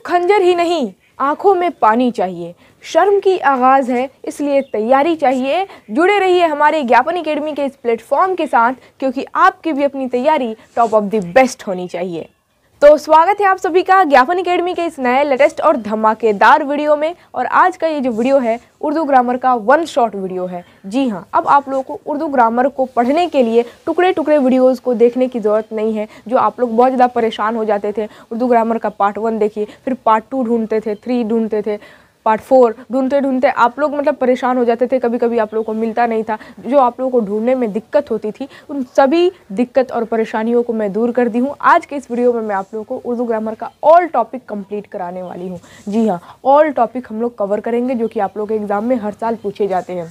सिर्फ खंजर ही नहीं आंखों में पानी चाहिए शर्म की आगाज़ है इसलिए तैयारी चाहिए जुड़े रहिए हमारे ज्ञापन अकेडमी के इस प्लेटफॉर्म के साथ क्योंकि आपकी भी अपनी तैयारी टॉप ऑफ द बेस्ट होनी चाहिए तो स्वागत है आप सभी का ज्ञापन अकेडमी के इस नए लेटेस्ट और धमाकेदार वीडियो में और आज का ये जो वीडियो है उर्दू ग्रामर का वन शॉट वीडियो है जी हाँ अब आप लोगों को उर्दू ग्रामर को पढ़ने के लिए टुकड़े टुकड़े वीडियोस को देखने की ज़रूरत नहीं है जो आप लोग बहुत ज़्यादा परेशान हो जाते थे उर्दू ग्रामर का पार्ट वन देखिए फिर पार्ट टू ढूंढते थे थ्री ढूंढते थे पार्ट फोर ढूंढते ढूंढते आप लोग मतलब परेशान हो जाते थे कभी कभी आप लोगों को मिलता नहीं था जो आप लोगों को ढूंढने में दिक्कत होती थी उन सभी दिक्कत और परेशानियों को मैं दूर कर दी हूँ आज के इस वीडियो में मैं आप लोगों को उर्दू ग्रामर का ऑल टॉपिक कंप्लीट कराने वाली हूँ जी हाँ ऑल टॉपिक हम लोग कवर करेंगे जो कि आप लोग के एग्ज़ाम में हर साल पूछे जाते हैं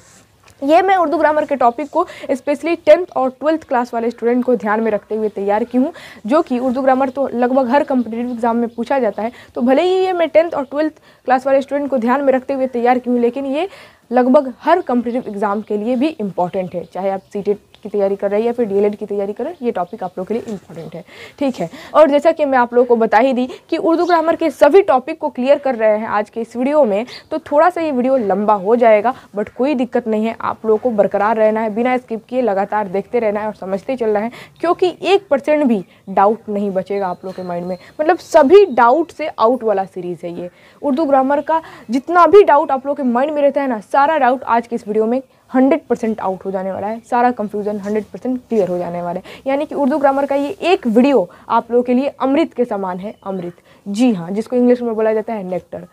ये मैं उर्दू ग्रामर के टॉपिक को स्पेशली टेंथ और ट्वेल्थ क्लास वाले स्टूडेंट को ध्यान में रखते हुए तैयार की हूँ जो कि उर्दू ग्रामर तो लगभग हर कम्पिटेटिव एग्जाम में पूछा जाता है तो भले ही ये मैं टेंथ और ट्वेल्थ क्लास वाले स्टूडेंट को ध्यान में रखते हुए तैयार की हूँ लेकिन ये लगभग हर कम्पिटेटिव एग्ज़ाम के लिए भी इम्पॉर्टेंट है चाहे आप सीटेट की तैयारी कर रहा है या फिर डी की तैयारी कर रहा है ये टॉपिक आप लोग के लिए इंपॉर्टेंट है ठीक है और जैसा कि मैं आप लोगों को बता ही दी कि उर्दू ग्रामर के सभी टॉपिक को क्लियर कर रहे हैं आज के इस वीडियो में तो थोड़ा सा ये वीडियो लंबा हो जाएगा बट कोई दिक्कत नहीं है आप लोगों को बरकरार रहना है बिना स्किप किए लगातार देखते रहना है और समझते चलना है क्योंकि एक परसेंट भी डाउट नहीं बचेगा आप लोग के माइंड में मतलब सभी डाउट से आउट वाला सीरीज़ है ये उर्दू ग्रामर का जितना भी डाउट आप लोग के माइंड में रहता है ना सारा डाउट आज के इस वीडियो में हंड्रेड परसेंट आउट हो जाने वाला है सारा कंफ्यूज़न हंड्रेड परसेंट क्लियर हो जाने वाला है यानी कि उर्दू ग्रामर का ये एक वीडियो आप लोगों के लिए अमृत के समान है अमृत जी हाँ जिसको इंग्लिश में बोला जाता है नेक्टर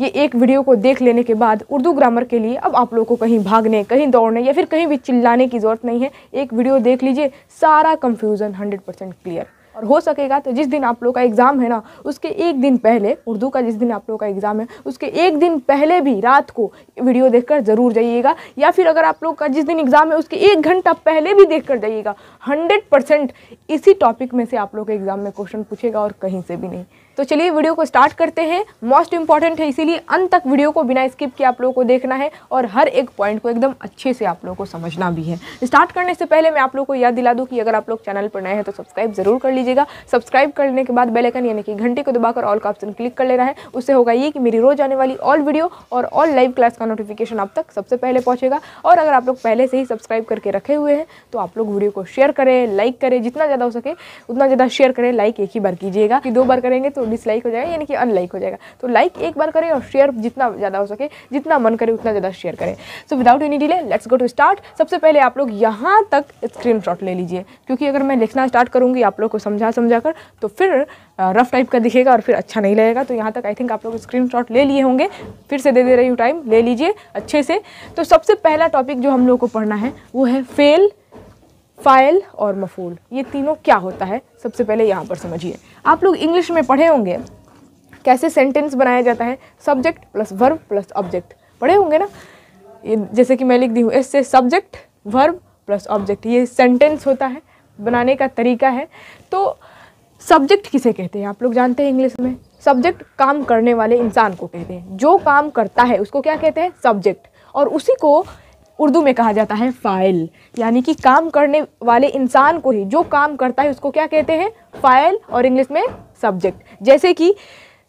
ये एक वीडियो को देख लेने के बाद उर्दू ग्रामर के लिए अब आप लोगों को कहीं भागने कहीं दौड़ने या फिर कहीं भी चिल्लाने की ज़रूरत नहीं है एक वीडियो देख लीजिए सारा कंफ्यूज़न हंड्रेड परसेंट क्लियर और हो सकेगा तो जिस दिन आप लोग का एग्ज़ाम है ना उसके एक दिन पहले उर्दू का जिस दिन आप लोग का एग्ज़ाम है उसके एक दिन पहले भी रात को वीडियो देख कर ज़रूर जाइएगा या फिर अगर आप लोग का जिस दिन एग्ज़ाम है उसके एक घंटा पहले भी देख कर जाइएगा हंड्रेड इसी टॉपिक में से आप लोग के एग्ज़ाम में क्वेश्चन पूछेगा और कहीं से भी नहीं तो चलिए वीडियो को स्टार्ट करते हैं मोस्ट इंपॉर्टेंट है इसीलिए अंत तक वीडियो को बिना स्किप किए आप लोगों को देखना है और हर एक पॉइंट को एकदम अच्छे से आप लोगों को समझना भी है स्टार्ट करने से पहले मैं आप लोगों को याद दिला दूँ कि अगर आप लोग चैनल पर नए हैं तो सब्सक्राइब जरूर कर लीजिएगा सब्सक्राइब करने के बाद बेलाइकन यानी कि घंटे को दबाकर ऑल का ऑप्शन क्लिक कर लेना है उससे होगा ये कि मेरी रोज़ आने वाली ऑल वीडियो और ऑल लाइव क्लास का नोटिफिकेशन आप तक सबसे पहले पहुँचेगा और अगर आप लोग पहले से ही सब्सक्राइब करके रखे हुए हैं तो आप लोग वीडियो को शेयर करें लाइक करें जितना ज़्यादा हो सके उतना ज़्यादा शेयर करें लाइक एक ही बार कीजिएगा कि दो बार करेंगे तो तो डिसलाइक हो जाएगा यानी कि अनलाइक हो जाएगा तो लाइक एक बार करें और शेयर जितना ज़्यादा हो सके जितना मन करे उतना ज़्यादा शेयर करें so without any delay let's go to start सबसे पहले आप लोग यहाँ तक स्क्रीन ले लीजिए क्योंकि अगर मैं लिखना स्टार्ट करूँगी आप लोग को समझा समझा कर तो फिर रफ टाइप का दिखेगा और फिर अच्छा नहीं लगेगा तो यहाँ तक आई थिंक आप लोग स्क्रीन ले लिए होंगे फिर से दे दे रही हूँ टाइम ले लीजिए अच्छे से तो सबसे पहला टॉपिक जो हम लोग को पढ़ना है वो है फेल फ़ाइल और मफूल ये तीनों क्या होता है सबसे पहले यहाँ पर समझिए आप लोग इंग्लिश में पढ़े होंगे कैसे सेंटेंस बनाया जाता है subject plus verb plus object पढ़े होंगे ना ये जैसे कि मैं लिख दी हूँ इससे सब्जेक्ट वर्ब प्लस ऑब्जेक्ट ये सेंटेंस होता है बनाने का तरीका है तो सब्जेक्ट किसे कहते हैं आप लोग जानते हैं इंग्लिश में सब्जेक्ट काम करने वाले इंसान को कहते हैं जो काम करता है उसको क्या कहते हैं सब्जेक्ट और उसी को उर्दू में कहा जाता है फ़ाइल यानी कि काम करने वाले इंसान को ही जो काम करता है उसको क्या कहते हैं फ़ाइल और इंग्लिश में सब्जेक्ट जैसे कि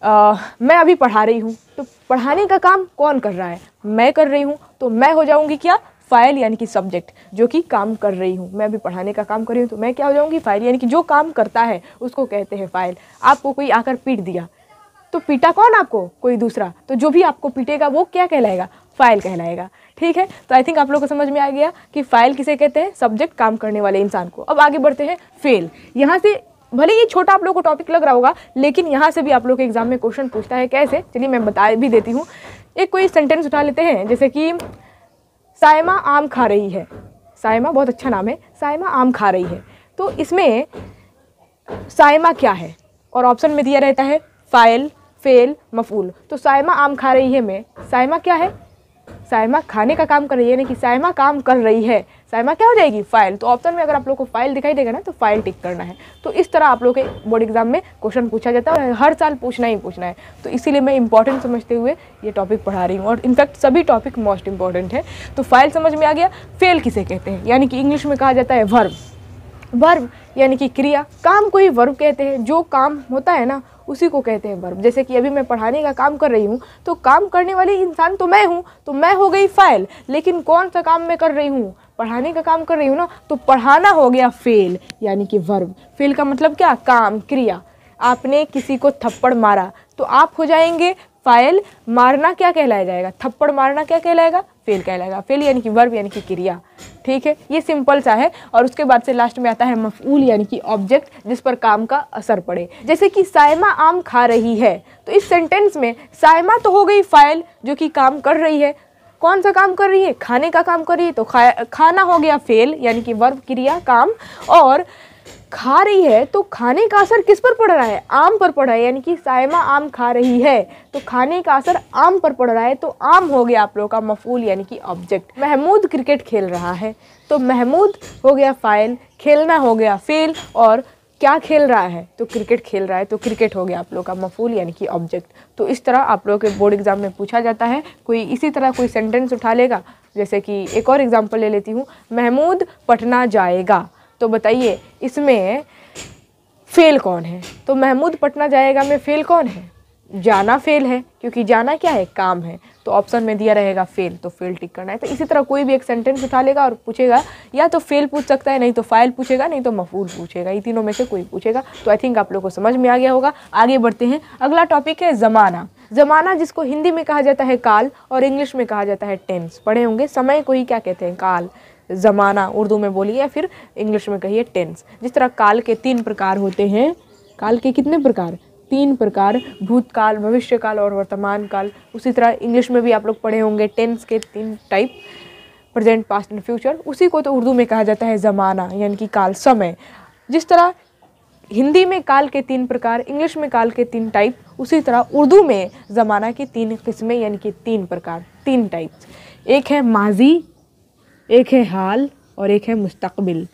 आ, मैं अभी पढ़ा रही हूँ तो पढ़ाने का काम कौन कर रहा है मैं कर रही हूँ तो मैं हो जाऊँगी क्या फ़ाइल यानी कि सब्जेक्ट जो कि काम कर रही हूँ मैं अभी पढ़ाने का काम कर रही हूँ तो मैं क्या हो जाऊँगी फ़ाइल यानी कि जो काम करता है उसको कहते हैं फ़ाइल आपको कोई आकर पीट दिया तो पीटा कौन आपको कोई दूसरा तो जो भी आपको पीटेगा वो क्या कहलाएगा फ़ाइल कहलाएगा ठीक है तो आई थिंक आप लोग को समझ में आ गया कि फाइल किसे कहते हैं सब्जेक्ट काम करने वाले इंसान को अब आगे बढ़ते हैं फेल यहाँ से भले ये छोटा आप लोग को टॉपिक लग रहा होगा लेकिन यहाँ से भी आप लोग के एग्जाम में क्वेश्चन पूछता है कैसे चलिए मैं बता भी देती हूँ एक कोई सेंटेंस उठा लेते हैं जैसे कि सायमा आम खा रही है सायमा बहुत अच्छा नाम है सायमा आम खा रही है तो इसमें सायमा क्या है और ऑप्शन में दिया रहता है फाइल फेल मफूल तो सायमा आम खा रही है मैं सायमा क्या है साइमा खाने का काम कर रही है यानी कि साइमा काम कर रही है साइमा क्या हो जाएगी फाइल तो ऑप्शन में अगर आप लोग को फाइल दिखाई देगा ना तो फाइल टिक करना है तो इस तरह आप लोग के बोर्ड एग्जाम में क्वेश्चन पूछा जाता है और हर साल पूछना ही पूछना है तो इसीलिए मैं इंपॉर्टेंट समझते हुए ये टॉपिक पढ़ा रही हूँ और इनफैक्ट सभी टॉपिक मोस्ट इंपॉर्टेंट है तो फाइल समझ में आ गया फेल किसे कहते हैं यानी कि इंग्लिश में कहा जाता है वर्ब वर्ब यानी कि क्रिया काम को ही वर्ब कहते हैं जो काम होता है ना उसी को कहते हैं वर्ब जैसे कि अभी मैं पढ़ाने का काम कर रही हूँ तो काम करने वाली इंसान तो मैं हूँ तो मैं हो गई फ़ाइल लेकिन कौन सा काम मैं कर रही हूँ पढ़ाने का काम कर रही हूँ ना तो पढ़ाना हो गया फेल यानी कि वर्ब फेल का मतलब क्या काम क्रिया आपने किसी को थप्पड़ मारा तो आप हो जाएंगे फाइल मारना क्या कहलाया जाएगा थप्पड़ मारना क्या कहलाएगा फेल कहलाएगा फेल यानी कि वर्ब यानी कि क्रिया ठीक है ये सिंपल सा है और उसके बाद से लास्ट में आता है मफूल यानी कि ऑब्जेक्ट जिस पर काम का असर पड़े जैसे कि सायमा आम खा रही है तो इस सेंटेंस में सायमा तो हो गई फाइल जो कि काम कर रही है कौन सा काम कर रही है खाने का काम कर रही है तो खा खाना हो गया फेल यानी कि वर्ब क्रिया काम और खा रही है तो खाने का असर किस पर पड़ रहा है आम पर पड़ रहा है यानी कि सायमा आम खा रही है तो खाने का असर आम पर पड़ रहा है तो आम हो गया आप लोगों का मफूल यानी कि ऑब्जेक्ट महमूद क्रिकेट खेल रहा है तो महमूद हो गया फाइल खेलना हो गया फेल और क्या खेल रहा है तो क्रिकेट खेल रहा है तो क्रिकेट हो गया आप लोगों का मफूल यानी कि ऑब्जेक्ट तो इस तरह आप लोगों के बोर्ड एग्ज़ाम में पूछा जाता है कोई इसी तरह कोई सेंटेंस उठा लेगा जैसे कि एक और एग्ज़ाम्पल ले लेती हूँ महमूद पटना जाएगा तो बताइए इसमें फेल कौन है तो महमूद पटना जाएगा में फेल कौन है जाना फेल है क्योंकि जाना क्या है काम है तो ऑप्शन में दिया रहेगा फेल तो फेल टिक करना है तो इसी तरह कोई भी एक सेंटेंस उठा लेगा और पूछेगा या तो फेल पूछ सकता है नहीं तो फाइल पूछेगा नहीं तो मफूल पूछेगा ये तीनों में से कोई पूछेगा तो आई थिंक आप लोग को समझ में आ गया होगा आगे बढ़ते हैं अगला टॉपिक है ज़माना ज़माना जिसको हिंदी में कहा जाता है काल और इंग्लिश में कहा जाता है टेंस पढ़े होंगे समय को ही क्या कहते हैं काल ज़माना उर्दू में बोलिए या फिर इंग्लिश में कहिए टेंस जिस तरह काल के तीन प्रकार होते हैं काल के कितने प्रकार तीन प्रकार भूतकाल भविष्यकाल और वर्तमान काल उसी तरह इंग्लिश में भी आप लोग पढ़े होंगे टेंस के तीन type present past and future उसी को तो उर्दू में कहा जाता है ज़माना यानी कि काल समय जिस तरह हिंदी में काल के तीन प्रकार इंग्लिश में काल के तीन टाइप उसी तरह उर्दू में ज़माना की तीन किस्में यानी कि तीन प्रकार तीन टाइप एक है माजी एक है हाल और एक है मुस्तकबिल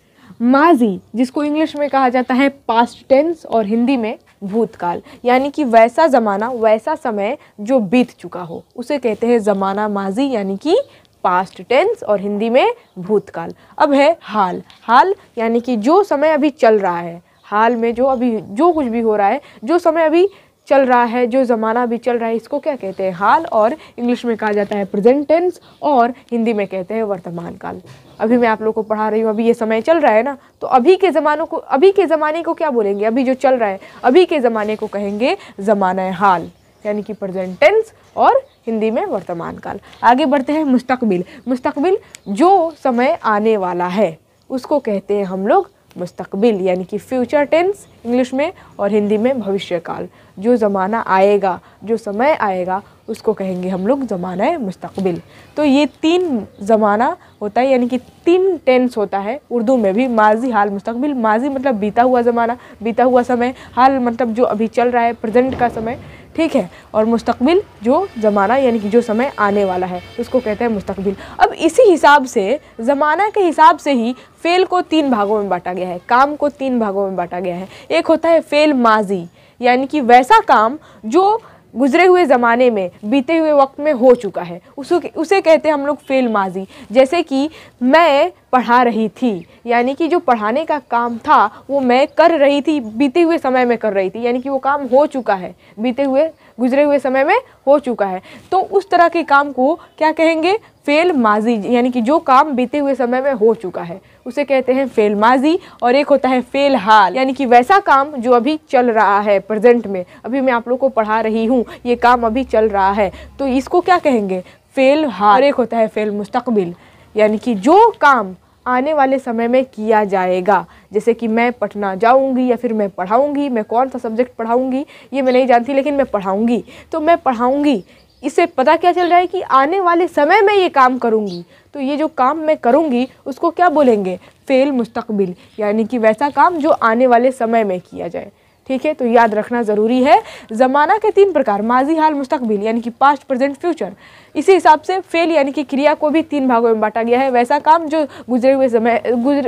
माजी जिसको इंग्लिश में कहा जाता है पास्ट टेंस और हिंदी में भूतकाल यानी कि वैसा ज़माना वैसा समय जो बीत चुका हो उसे कहते हैं ज़माना माजी यानी कि पास्ट टेंस और हिंदी में भूतकाल अब है हाल हाल यानी कि जो समय अभी चल रहा है हाल में जो अभी जो कुछ भी हो रहा है जो समय अभी चल रहा है जो ज़माना भी चल रहा है इसको क्या कहते हैं हाल और इंग्लिश में कहा जाता है प्रेजेंट टेंस और हिंदी में कहते हैं वर्तमान काल अभी मैं आप लोग को पढ़ा रही हूँ अभी ये समय चल रहा है ना तो अभी के ज़मानों को अभी के ज़माने को क्या बोलेंगे अभी जो चल रहा है अभी के ज़माने को कहेंगे ज़माना हाल यानी कि प्रेजेंट टेंस और हिंदी में वर्तमान काल आगे बढ़ते हैं मुस्तकबिल मुस्तकबिल जो समय आने वाला है उसको कहते हैं हम लोग मुस्तकबिल यानी कि फ्यूचर टेंस इंग्लिश में और हिंदी में भविष्यकाल जो ज़माना आएगा जो समय आएगा उसको कहेंगे हम लोग ज़माना मुस्तकबिल तो ये तीन ज़माना होता है यानी कि तीन टेंस होता है उर्दू में भी माजी हाल मुस्तकबिल माजी मतलब बीता हुआ ज़माना बीता हुआ समय हाल मतलब जो अभी चल रहा है प्रजेंट का समय ठीक है और मुस्तबिल जो ज़माना यानी कि जो समय आने वाला है उसको कहते हैं मुस्तबिल अब इसी हिसाब से ज़माना के हिसाब से ही फ़ेल को तीन भागों में बांटा गया है काम को तीन भागों में बांटा गया है एक होता है फ़ेल माजी यानी कि वैसा काम जो गुजरे हुए ज़माने में बीते हुए वक्त में हो चुका है उसको उसे कहते हैं हम लोग फेल माजी जैसे कि मैं पढ़ा रही थी यानी कि जो पढ़ाने का काम था वो मैं कर रही थी बीते हुए समय में कर रही थी यानी कि वो काम हो चुका है बीते हुए गुजरे हुए समय में हो चुका है तो उस तरह के काम को क्या कहेंगे फेल माजी यानी कि जो काम बीते हुए समय में हो चुका है उसे कहते हैं फेल माजी और एक होता है फेल हाल यानी कि वैसा काम जो अभी चल रहा है प्रेजेंट में अभी मैं आप लोग को पढ़ा रही हूँ ये काम अभी चल रहा है तो इसको क्या कहेंगे फेल हाल और एक होता है फेल मुस्तकबिल यानी कि जो काम आने वाले समय में किया जाएगा जैसे कि मैं पटना जाऊंगी या फिर मैं पढ़ाऊंगी मैं कौन सा सब्जेक्ट पढ़ाऊंगी ये मैं नहीं जानती लेकिन मैं पढ़ाऊंगी तो मैं पढ़ाऊंगी इससे पता क्या चल रहा है कि आने वाले समय में ये काम करूंगी तो ये जो काम मैं करूंगी उसको क्या बोलेंगे फ़ेल मुस्तकबिल यानी कि वैसा काम जो आने वाले समय में किया जाए ठीक है तो याद रखना ज़रूरी है ज़माना के तीन प्रकार माजी हाल मुस्तकबिल यानी कि पास्ट प्रेजेंट फ्यूचर इसी हिसाब से फेल यानी कि क्रिया को भी तीन भागों में बांटा गया है वैसा काम जो गुजरे हुए समय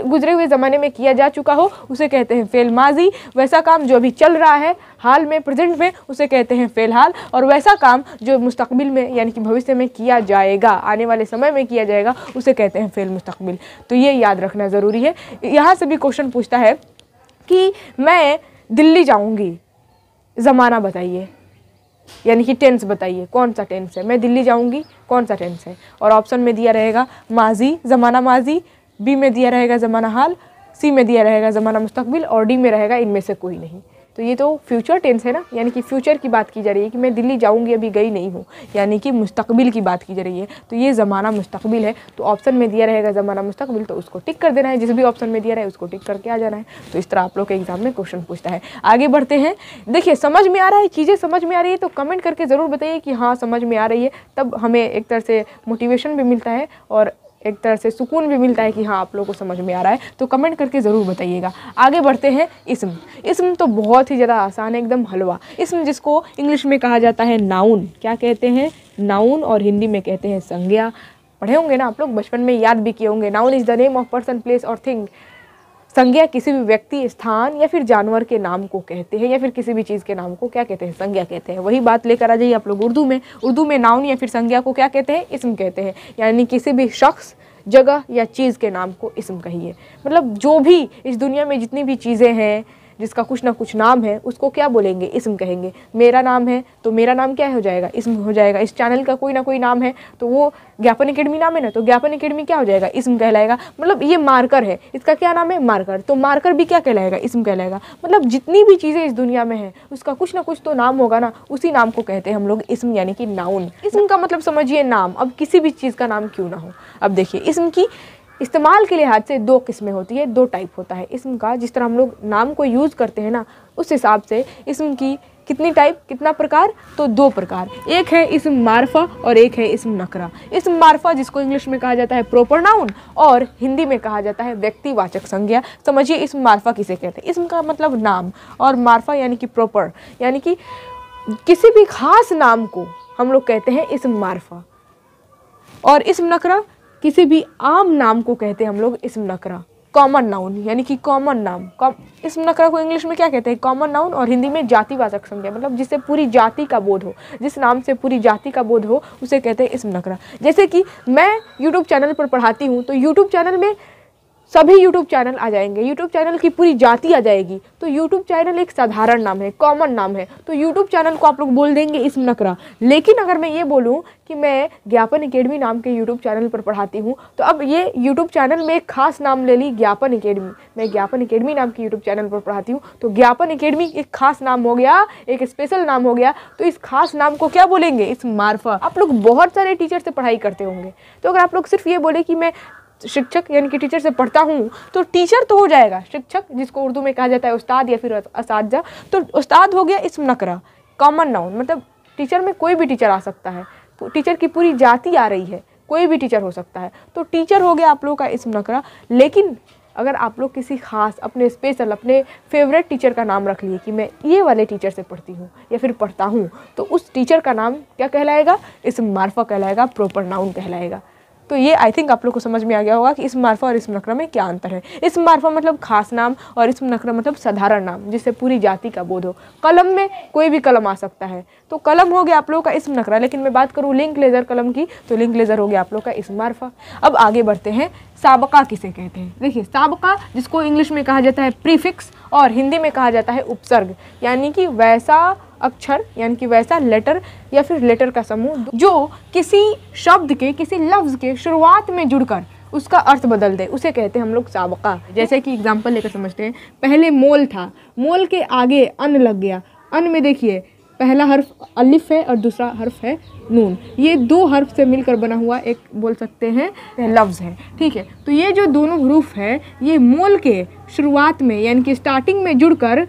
गुजरे हुए ज़माने में किया जा चुका हो उसे कहते हैं फेल माजी वैसा काम जो अभी चल रहा है हाल में प्रेजेंट में उसे कहते हैं फ़िलहाल और वैसा काम जो मुस्तकबिल में यानी कि भविष्य में किया जाएगा आने वाले समय में किया जाएगा उसे कहते हैं फ़ेल मुस्तकबिल तो ये याद रखना ज़रूरी है यहाँ से भी क्वेश्चन पूछता है कि मैं दिल्ली जाऊंगी ज़माना बताइए यानी कि टेंस बताइए कौन सा टेंस है मैं दिल्ली जाऊंगी कौन सा टेंस है और ऑप्शन में दिया रहेगा माजी ज़माना माजी बी में दिया रहेगा ज़माना हाल सी में दिया रहेगा ज़माना मुस्तकबिल और डी में रहेगा इनमें से कोई नहीं तो ये तो फ्यूचर टेंस है ना यानी कि फ्यूचर की बात की जा रही है कि मैं दिल्ली जाऊँगी अभी गई नहीं हूँ यानी कि मुस्तकबिल की बात की जा रही है तो ये ज़माना मुस्तकबिल है तो ऑप्शन में दिया रहेगा ज़माना मुस्तकबिल तो उसको टिक कर देना है जिस भी ऑप्शन में दिया रहा है उसको टिक करके आ जाना है तो इस तरह आप लोग के एग्ज़ाम में क्वेश्चन पूछता है आगे बढ़ते हैं देखिए समझ में आ रहा है चीज़ें समझ में आ रही है तो कमेंट करके ज़रूर बताइए कि हाँ समझ में आ रही है तब हमें एक तरह से मोटिवेशन भी मिलता है और एक तरह से सुकून भी मिलता है कि हाँ आप लोगों को समझ में आ रहा है तो कमेंट करके ज़रूर बताइएगा आगे बढ़ते हैं इसम इसम तो बहुत ही ज़्यादा आसान है एकदम हलवा इसम जिसको इंग्लिश में कहा जाता है नाउन क्या कहते हैं नाउन और हिंदी में कहते हैं संज्ञा पढ़े होंगे ना आप लोग बचपन में याद भी किए होंगे noun is the name of person place और थिंग संज्ञा किसी भी व्यक्ति स्थान या फिर जानवर के नाम को कहते हैं या फिर किसी भी चीज़ के नाम को क्या कहते हैं संज्ञा कहते हैं वही बात लेकर आ जाइए आप लोग उर्दू में उर्दू में नाउन या फिर संज्ञा को क्या कहते हैं इसम कहते हैं यानी किसी भी शख्स जगह या चीज़ के नाम को इसम कहिए मतलब जो भी इस दुनिया में जितनी भी चीज़ें हैं जिसका कुछ ना कुछ नाम है उसको क्या बोलेंगे इसम कहेंगे मेरा नाम है तो मेरा नाम क्या हो जाएगा इसम हो जाएगा इस चैनल का कोई ना कोई नाम है तो वो ज्ञापन अकेडमी नाम है ना तो ज्ञापन अकेडमी क्या हो जाएगा इसम कहलाएगा मतलब ये मार्कर है इसका क्या नाम है मार्कर तो मार्कर भी क्या कहलाएगा इसम कहलाएगा मतलब जितनी भी चीज़ें इस दुनिया में है उसका कुछ ना कुछ तो नाम होगा ना उसी नाम को कहते हैं हम लोग इसम यानी कि नाउन इसम का मतलब समझिए नाम अब किसी भी चीज़ का नाम क्यों ना हो अब देखिए इसम की इस्तेमाल के लिहाज से दो किस्में होती है दो टाइप होता है इसम का जिस तरह हम लोग नाम को यूज़ करते हैं ना उस हिसाब से इसम की कितनी टाइप कितना प्रकार तो दो प्रकार एक है इसम मारफा और एक है इसम नकरा इसम मारफा जिसको इंग्लिश में कहा जाता है प्रोपर नाउन और हिंदी में कहा जाता है व्यक्तिवाचक संज्ञा समझिए इसम मारफा किसे कहते हैं इसम का मतलब नाम और मारफा यानी कि प्रॉपर यानी कि किसी भी खास नाम को हम लोग कहते हैं इसम मारफा और इसम नकरा किसी भी आम नाम को कहते हैं हम लोग इसम नकरा कॉमन नाउन यानी कि कॉमन नाम कॉम इसम नकरा को इंग्लिश में क्या कहते हैं कॉमन नाउन और हिंदी में जातिवाचक संज्ञा मतलब जिससे पूरी जाति का बोध हो जिस नाम से पूरी जाति का बोध हो उसे कहते हैं इसम नकरा जैसे कि मैं यूट्यूब चैनल पर पढ़ाती हूँ तो यूट्यूब चैनल में सभी यूट्यूब चैनल आ जाएंगे यूट्यूब चैनल की पूरी जाति आ जाएगी तो यूट्यूब चैनल एक साधारण नाम है कॉमन नाम है तो यूट्यूब चैनल को आप लोग बोल देंगे इसम नकरा लेकिन अगर मैं ये बोलूँ कि मैं ज्ञापन अकेडमी नाम के यूट्यूब चैनल पर पढ़ाती हूँ तो अब ये यूट्यूब चैनल में एक खास नाम ले ली ज्ञापन अकेडमी मैं ज्ञापन अकेडमी नाम के यूट्यूब चैनल पर पढ़ाती हूँ तो ज्ञापन अकेडमी एक खास नाम हो गया एक स्पेशल नाम हो गया तो इस खास नाम को क्या बोलेंगे इस मार्फा आप लोग बहुत सारे टीचर से पढ़ाई करते होंगे तो अगर आप लोग सिर्फ ये बोले कि मैं शिक्षक यानी कि टीचर से पढ़ता हूँ तो टीचर तो हो जाएगा शिक्षक जिसको उर्दू में कहा जाता है उस्ताद या फिर इस तो उस्ताद हो गया इसम नकरा कॉमन नाउन मतलब टीचर में कोई भी टीचर आ सकता है तो टीचर की पूरी जाति आ रही है कोई भी टीचर हो सकता है तो टीचर हो गया आप लोगों का इसम नकरा लेकिन अगर आप लोग किसी खास अपने स्पेशल अपने फेवरेट टीचर का नाम रख लिए कि मैं ये वाले टीचर से पढ़ती हूँ या फिर पढ़ता हूँ तो उस टीचर का नाम क्या कहलाएगा इसम मार्फा कहलाएगा प्रॉपर नाउन कहलाएगा तो ये आई थिंक आप लोग को समझ में आ गया होगा कि इस मार्फा और इसम नखरा में क्या अंतर है इस मार्फा मतलब खास नाम और इसम नखरा मतलब साधारण नाम जिससे पूरी जाति का बोध हो कलम में कोई भी कलम आ सकता है तो कलम हो गया आप लोगों का इसम नकरा लेकिन मैं बात करूँ लिंक लेज़र कलम की तो लिंक लेज़र हो गया आप लोग का इस मार्फा अब आगे बढ़ते हैं सबका किसे कहते हैं देखिए सबका जिसको इंग्लिश में कहा जाता है प्रीफिक्स और हिंदी में कहा जाता है उपसर्ग यानी कि वैसा अक्षर यानी कि वैसा लेटर या फिर लेटर का समूह जो किसी शब्द के किसी लफ्ज़ के शुरुआत में जुड़कर उसका अर्थ बदल दे उसे कहते हैं हम लोग सबका जैसे कि एग्जाम्पल लेकर समझते हैं पहले मोल था मोल के आगे अन लग गया अन में देखिए पहला हर्फ अलिफ है और दूसरा हर्फ है नून ये दो हर्फ से मिलकर बना हुआ एक बोल सकते हैं लफ्ज़ है ठीक है तो ये जो दोनों हरूफ है ये मोल के शुरुआत में यानी कि स्टार्टिंग में जुड़कर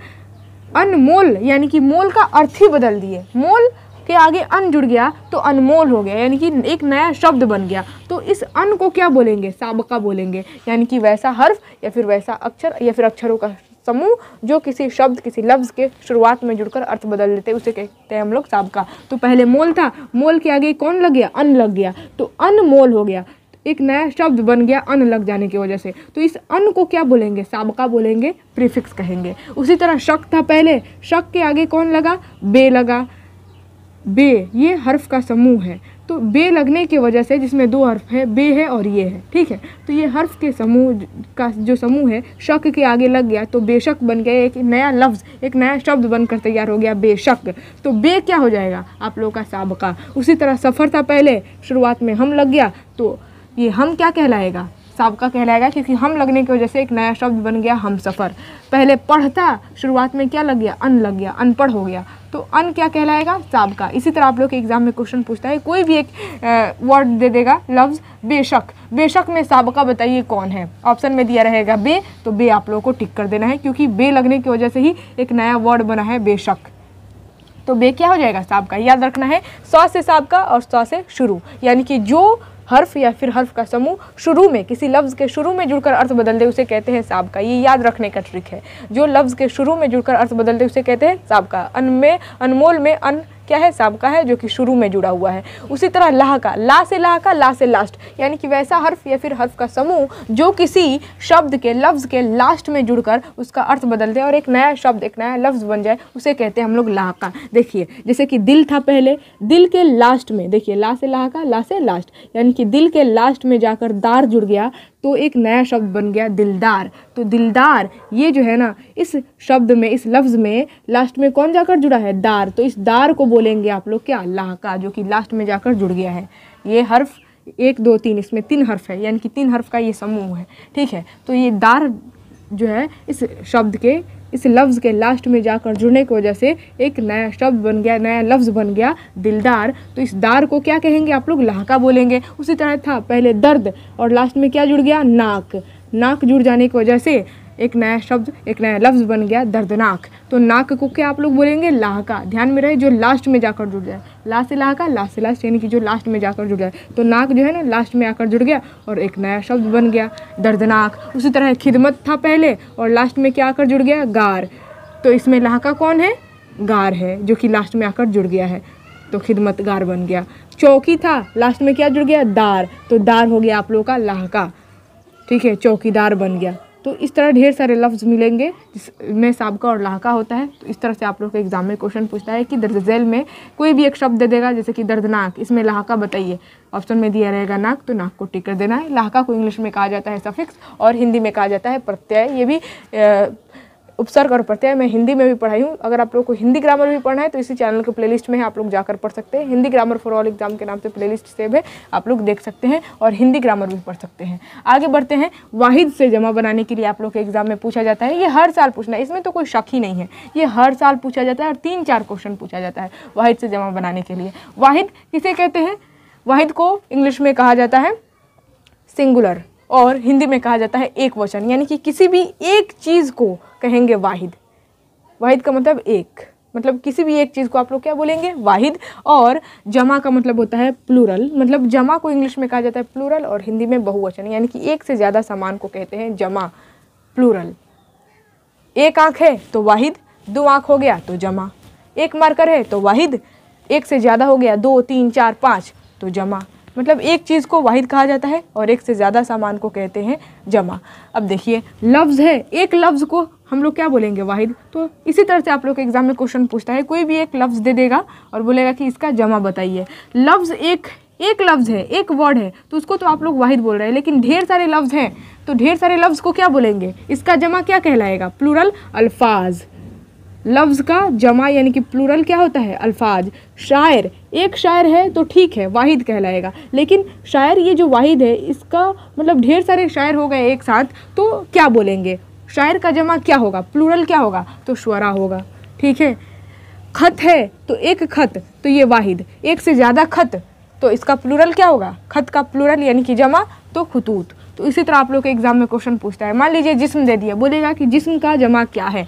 अनमोल यानी कि मोल का अर्थ ही बदल दिए मोल के आगे अन जुड़ गया तो अनमोल हो गया यानी कि एक नया शब्द बन गया तो इस अन को क्या बोलेंगे सबका बोलेंगे यानी कि वैसा हर्फ या फिर वैसा अक्षर या फिर अक्षरों का समूह जो किसी शब्द किसी लफ्ज़ के शुरुआत में जुड़कर अर्थ बदल लेते हैं उसे कहते हैं हम लोग सबका तो पहले मोल था मोल के आगे कौन लग गया अन लग गया तो अनमोल हो गया एक नया शब्द बन गया अन लग जाने की वजह से तो इस अन को क्या बोलेंगे सबका बोलेंगे प्रीफिक्स कहेंगे उसी तरह शक था पहले शक के आगे कौन लगा बे लगा बे ये हर्फ का समूह है तो बे लगने की वजह से जिसमें दो हर्फ है बे है और ये है ठीक है तो ये हर्फ के समूह का जो समूह है शक के आगे लग गया तो बेशक बन गया एक नया लफ्ज़ एक नया शब्द बनकर तैयार हो गया बेशक तो बे क्या हो जाएगा आप लोगों का सबका उसी तरह सफ़र था पहले शुरुआत में हम लग गया तो ये हम क्या कहलाएगा सबका कहलाएगा क्योंकि हम लगने की वजह से एक नया शब्द बन गया हम सफ़र पहले पढ़ता शुरुआत में क्या लग गया अन लग गया अनपढ़ हो गया तो अन क्या कहलाएगा सबका इसी तरह आप लोग के एग्ज़ाम में क्वेश्चन पूछता है कोई भी एक वर्ड दे देगा लफ्ज़ बेशक बेशक में सबका बताइए कौन है ऑप्शन में दिया रहेगा बे तो बे आप लोगों को टिक कर देना है क्योंकि बे लगने की वजह से ही एक नया वर्ड बना है बेशक तो बे क्या हो जाएगा साब का याद रखना है सौ से साब का और सौ से शुरू यानी कि जो हर्फ या फिर हर्फ का समूह शुरू में किसी लफ्ज़ के शुरू में जुड़कर अर्थ बदल दे उसे कहते हैं साब का ये याद रखने का ट्रिक है जो लफ्ज़ के शुरू में जुड़कर अर्थ बदल दे उसे कहते हैं साब का अन में अनमोल में अन क्या है सबका है जो कि शुरू में जुड़ा हुआ है उसी तरह लाह का ला से लाह का ला से लास्ट यानी कि वैसा हर्फ या फिर हर्फ का समूह जो किसी शब्द के लफ्ज़ के लास्ट में जुड़कर उसका अर्थ बदल दे और एक नया शब्द एक नया लफ्ज़ बन जाए उसे कहते हैं हम लोग लाह का देखिए जैसे कि दिल था पहले दिल के लास्ट में देखिए ला से लाह का ला से लास्ट यानी कि दिल के लास्ट में जाकर दार जुड़ गया तो एक नया शब्द बन गया दिलदार तो दिलदार ये जो है ना इस शब्द में इस लफ्ज़ में लास्ट में कौन जाकर जुड़ा है दार तो इस दार को बोलेंगे आप लोग क्या अल्लाह का जो कि लास्ट में जाकर जुड़ गया है ये हर्फ एक दो तीन इसमें तीन हर्फ है यानी कि तीन हर्फ का ये समूह है ठीक है तो ये दार जो है इस शब्द के इस लफ्ज़ के लास्ट में जाकर जुड़ने की वजह से एक नया शब्द बन गया नया लफ्ज़ बन गया दिलदार तो इस दार को क्या कहेंगे आप लोग लहाका बोलेंगे उसी तरह था पहले दर्द और लास्ट में क्या जुड़ गया नाक नाक जुड़ जाने की वजह से एक नया शब्द एक नया लफ्ज़ बन गया दर्दनाक तो नाक को क्या आप लोग बोलेंगे लाहका ध्यान में रहे जो लास्ट में जाकर जुड़ जाए ला से लाहका ला से लास्ट यानी कि जो लास्ट में जाकर जुड़ जाए तो नाक जो है ना लास्ट में आकर जुड़ गया और एक नया शब्द बन गया दर्दनाक उसी तरह खिदमत था पहले और लास्ट में क्या आकर जुड़ गया गार तो इसमें लाहका कौन है गार है जो कि लास्ट में आकर जुड़ गया है तो खिदमत गार बन गया चौकी था लास्ट में क्या जुड़ गया दार तो दार हो गया आप लोगों का लाहका ठीक है चौकीदार बन गया तो इस तरह ढेर सारे लफ्ज़ मिलेंगे जिसमें सबका और लाहका होता है तो इस तरह से आप लोग के एग्ज़ाम में क्वेश्चन पूछता है कि दर्ज झेल में कोई भी एक शब्द दे देगा जैसे कि दर्दनाक इसमें लाहका बताइए ऑप्शन में दिया रहेगा नाक तो नाक को टिक कर देना है लाहका को इंग्लिश में कहा जाता है सफिक्स और हिंदी में कहा जाता है प्रत्यय ये भी उपसर्ग और प्रत्यय मैं हिंदी में भी पढ़ाई हूँ अगर आप लोग को हिंदी ग्रामर भी पढ़ना है तो इसी चैनल के प्लेलिस्ट में है आप लोग जाकर पढ़ सकते हैं Hindi grammar for all exam के नाम से प्लेलिस्ट सेव है आप लोग देख सकते हैं और हिंदी ग्रामर भी पढ़ सकते हैं आगे बढ़ते हैं वाहिद से जमा बनाने के लिए आप लोग के एग्जाम में पूछा जाता है ये हर साल पूछना है इसमें तो कोई शक ही नहीं है ये हर साल पूछा जाता है और तीन चार क्वेश्चन पूछा जाता है वाहिद से जमा बनाने के लिए वाहिद किसे कहते हैं वाहिद को इंग्लिश में कहा जाता है सिंगुलर और हिंदी में कहा जाता है एक वचन यानी कि किसी भी एक चीज़ को कहेंगे वाहिद वाहिद का मतलब एक मतलब किसी भी एक चीज़ को आप लोग क्या बोलेंगे वाहिद और जमा का मतलब होता है प्लूरल मतलब जमा को इंग्लिश में कहा जाता है प्लूरल और हिंदी में बहुवचन यानी कि एक से ज़्यादा सामान को कहते हैं जमा प्लूरल एक आँख है तो वाहिद दो आँख हो गया तो जमा एक मार्कर है तो वाहिद एक से ज़्यादा हो गया दो तीन चार पाँच तो जमा मतलब एक चीज़ को वाहिद कहा जाता है और एक से ज़्यादा सामान को कहते हैं जमा अब देखिए लफ्ज़ है एक लफ्ज़ को हम लोग क्या बोलेंगे वाहिद तो इसी तरह से आप लोग के एग्ज़ाम में क्वेश्चन पूछता है कोई भी एक लफ्ज़ दे देगा और बोलेगा कि इसका जमा बताइए लफ्ज़ एक एक लफ्ज़ है एक वर्ड है तो उसको तो आप लोग वाहिद बोल रहे हैं लेकिन ढेर सारे लफ्ज़ हैं तो ढेर सारे लफ्ज़ को क्या बोलेंगे इसका जमा क्या कहलाएगा प्लूरल अल्फाज लफ्ज़ का जमा यानी कि प्लूरल क्या होता है अल्फाज शायर एक शायर है तो ठीक है वाहिद कहलाएगा लेकिन शायर ये जो वाहिद है इसका मतलब ढेर सारे शायर हो गए एक साथ तो क्या बोलेंगे शायर का जमा क्या होगा प्लूरल क्या होगा तो शुरा होगा ठीक है खत है तो एक खत तो ये वाहिद एक से ज़्यादा खत तो इसका प्लूरल क्या होगा खत का प्लूरल यानी कि जमा तो खतूत तो इसी तरह आप लोग के एग्ज़ाम में क्वेश्चन पूछता है मान लीजिए जिस्म दे दिया बोलेगा कि जिस्म का जमा क्या है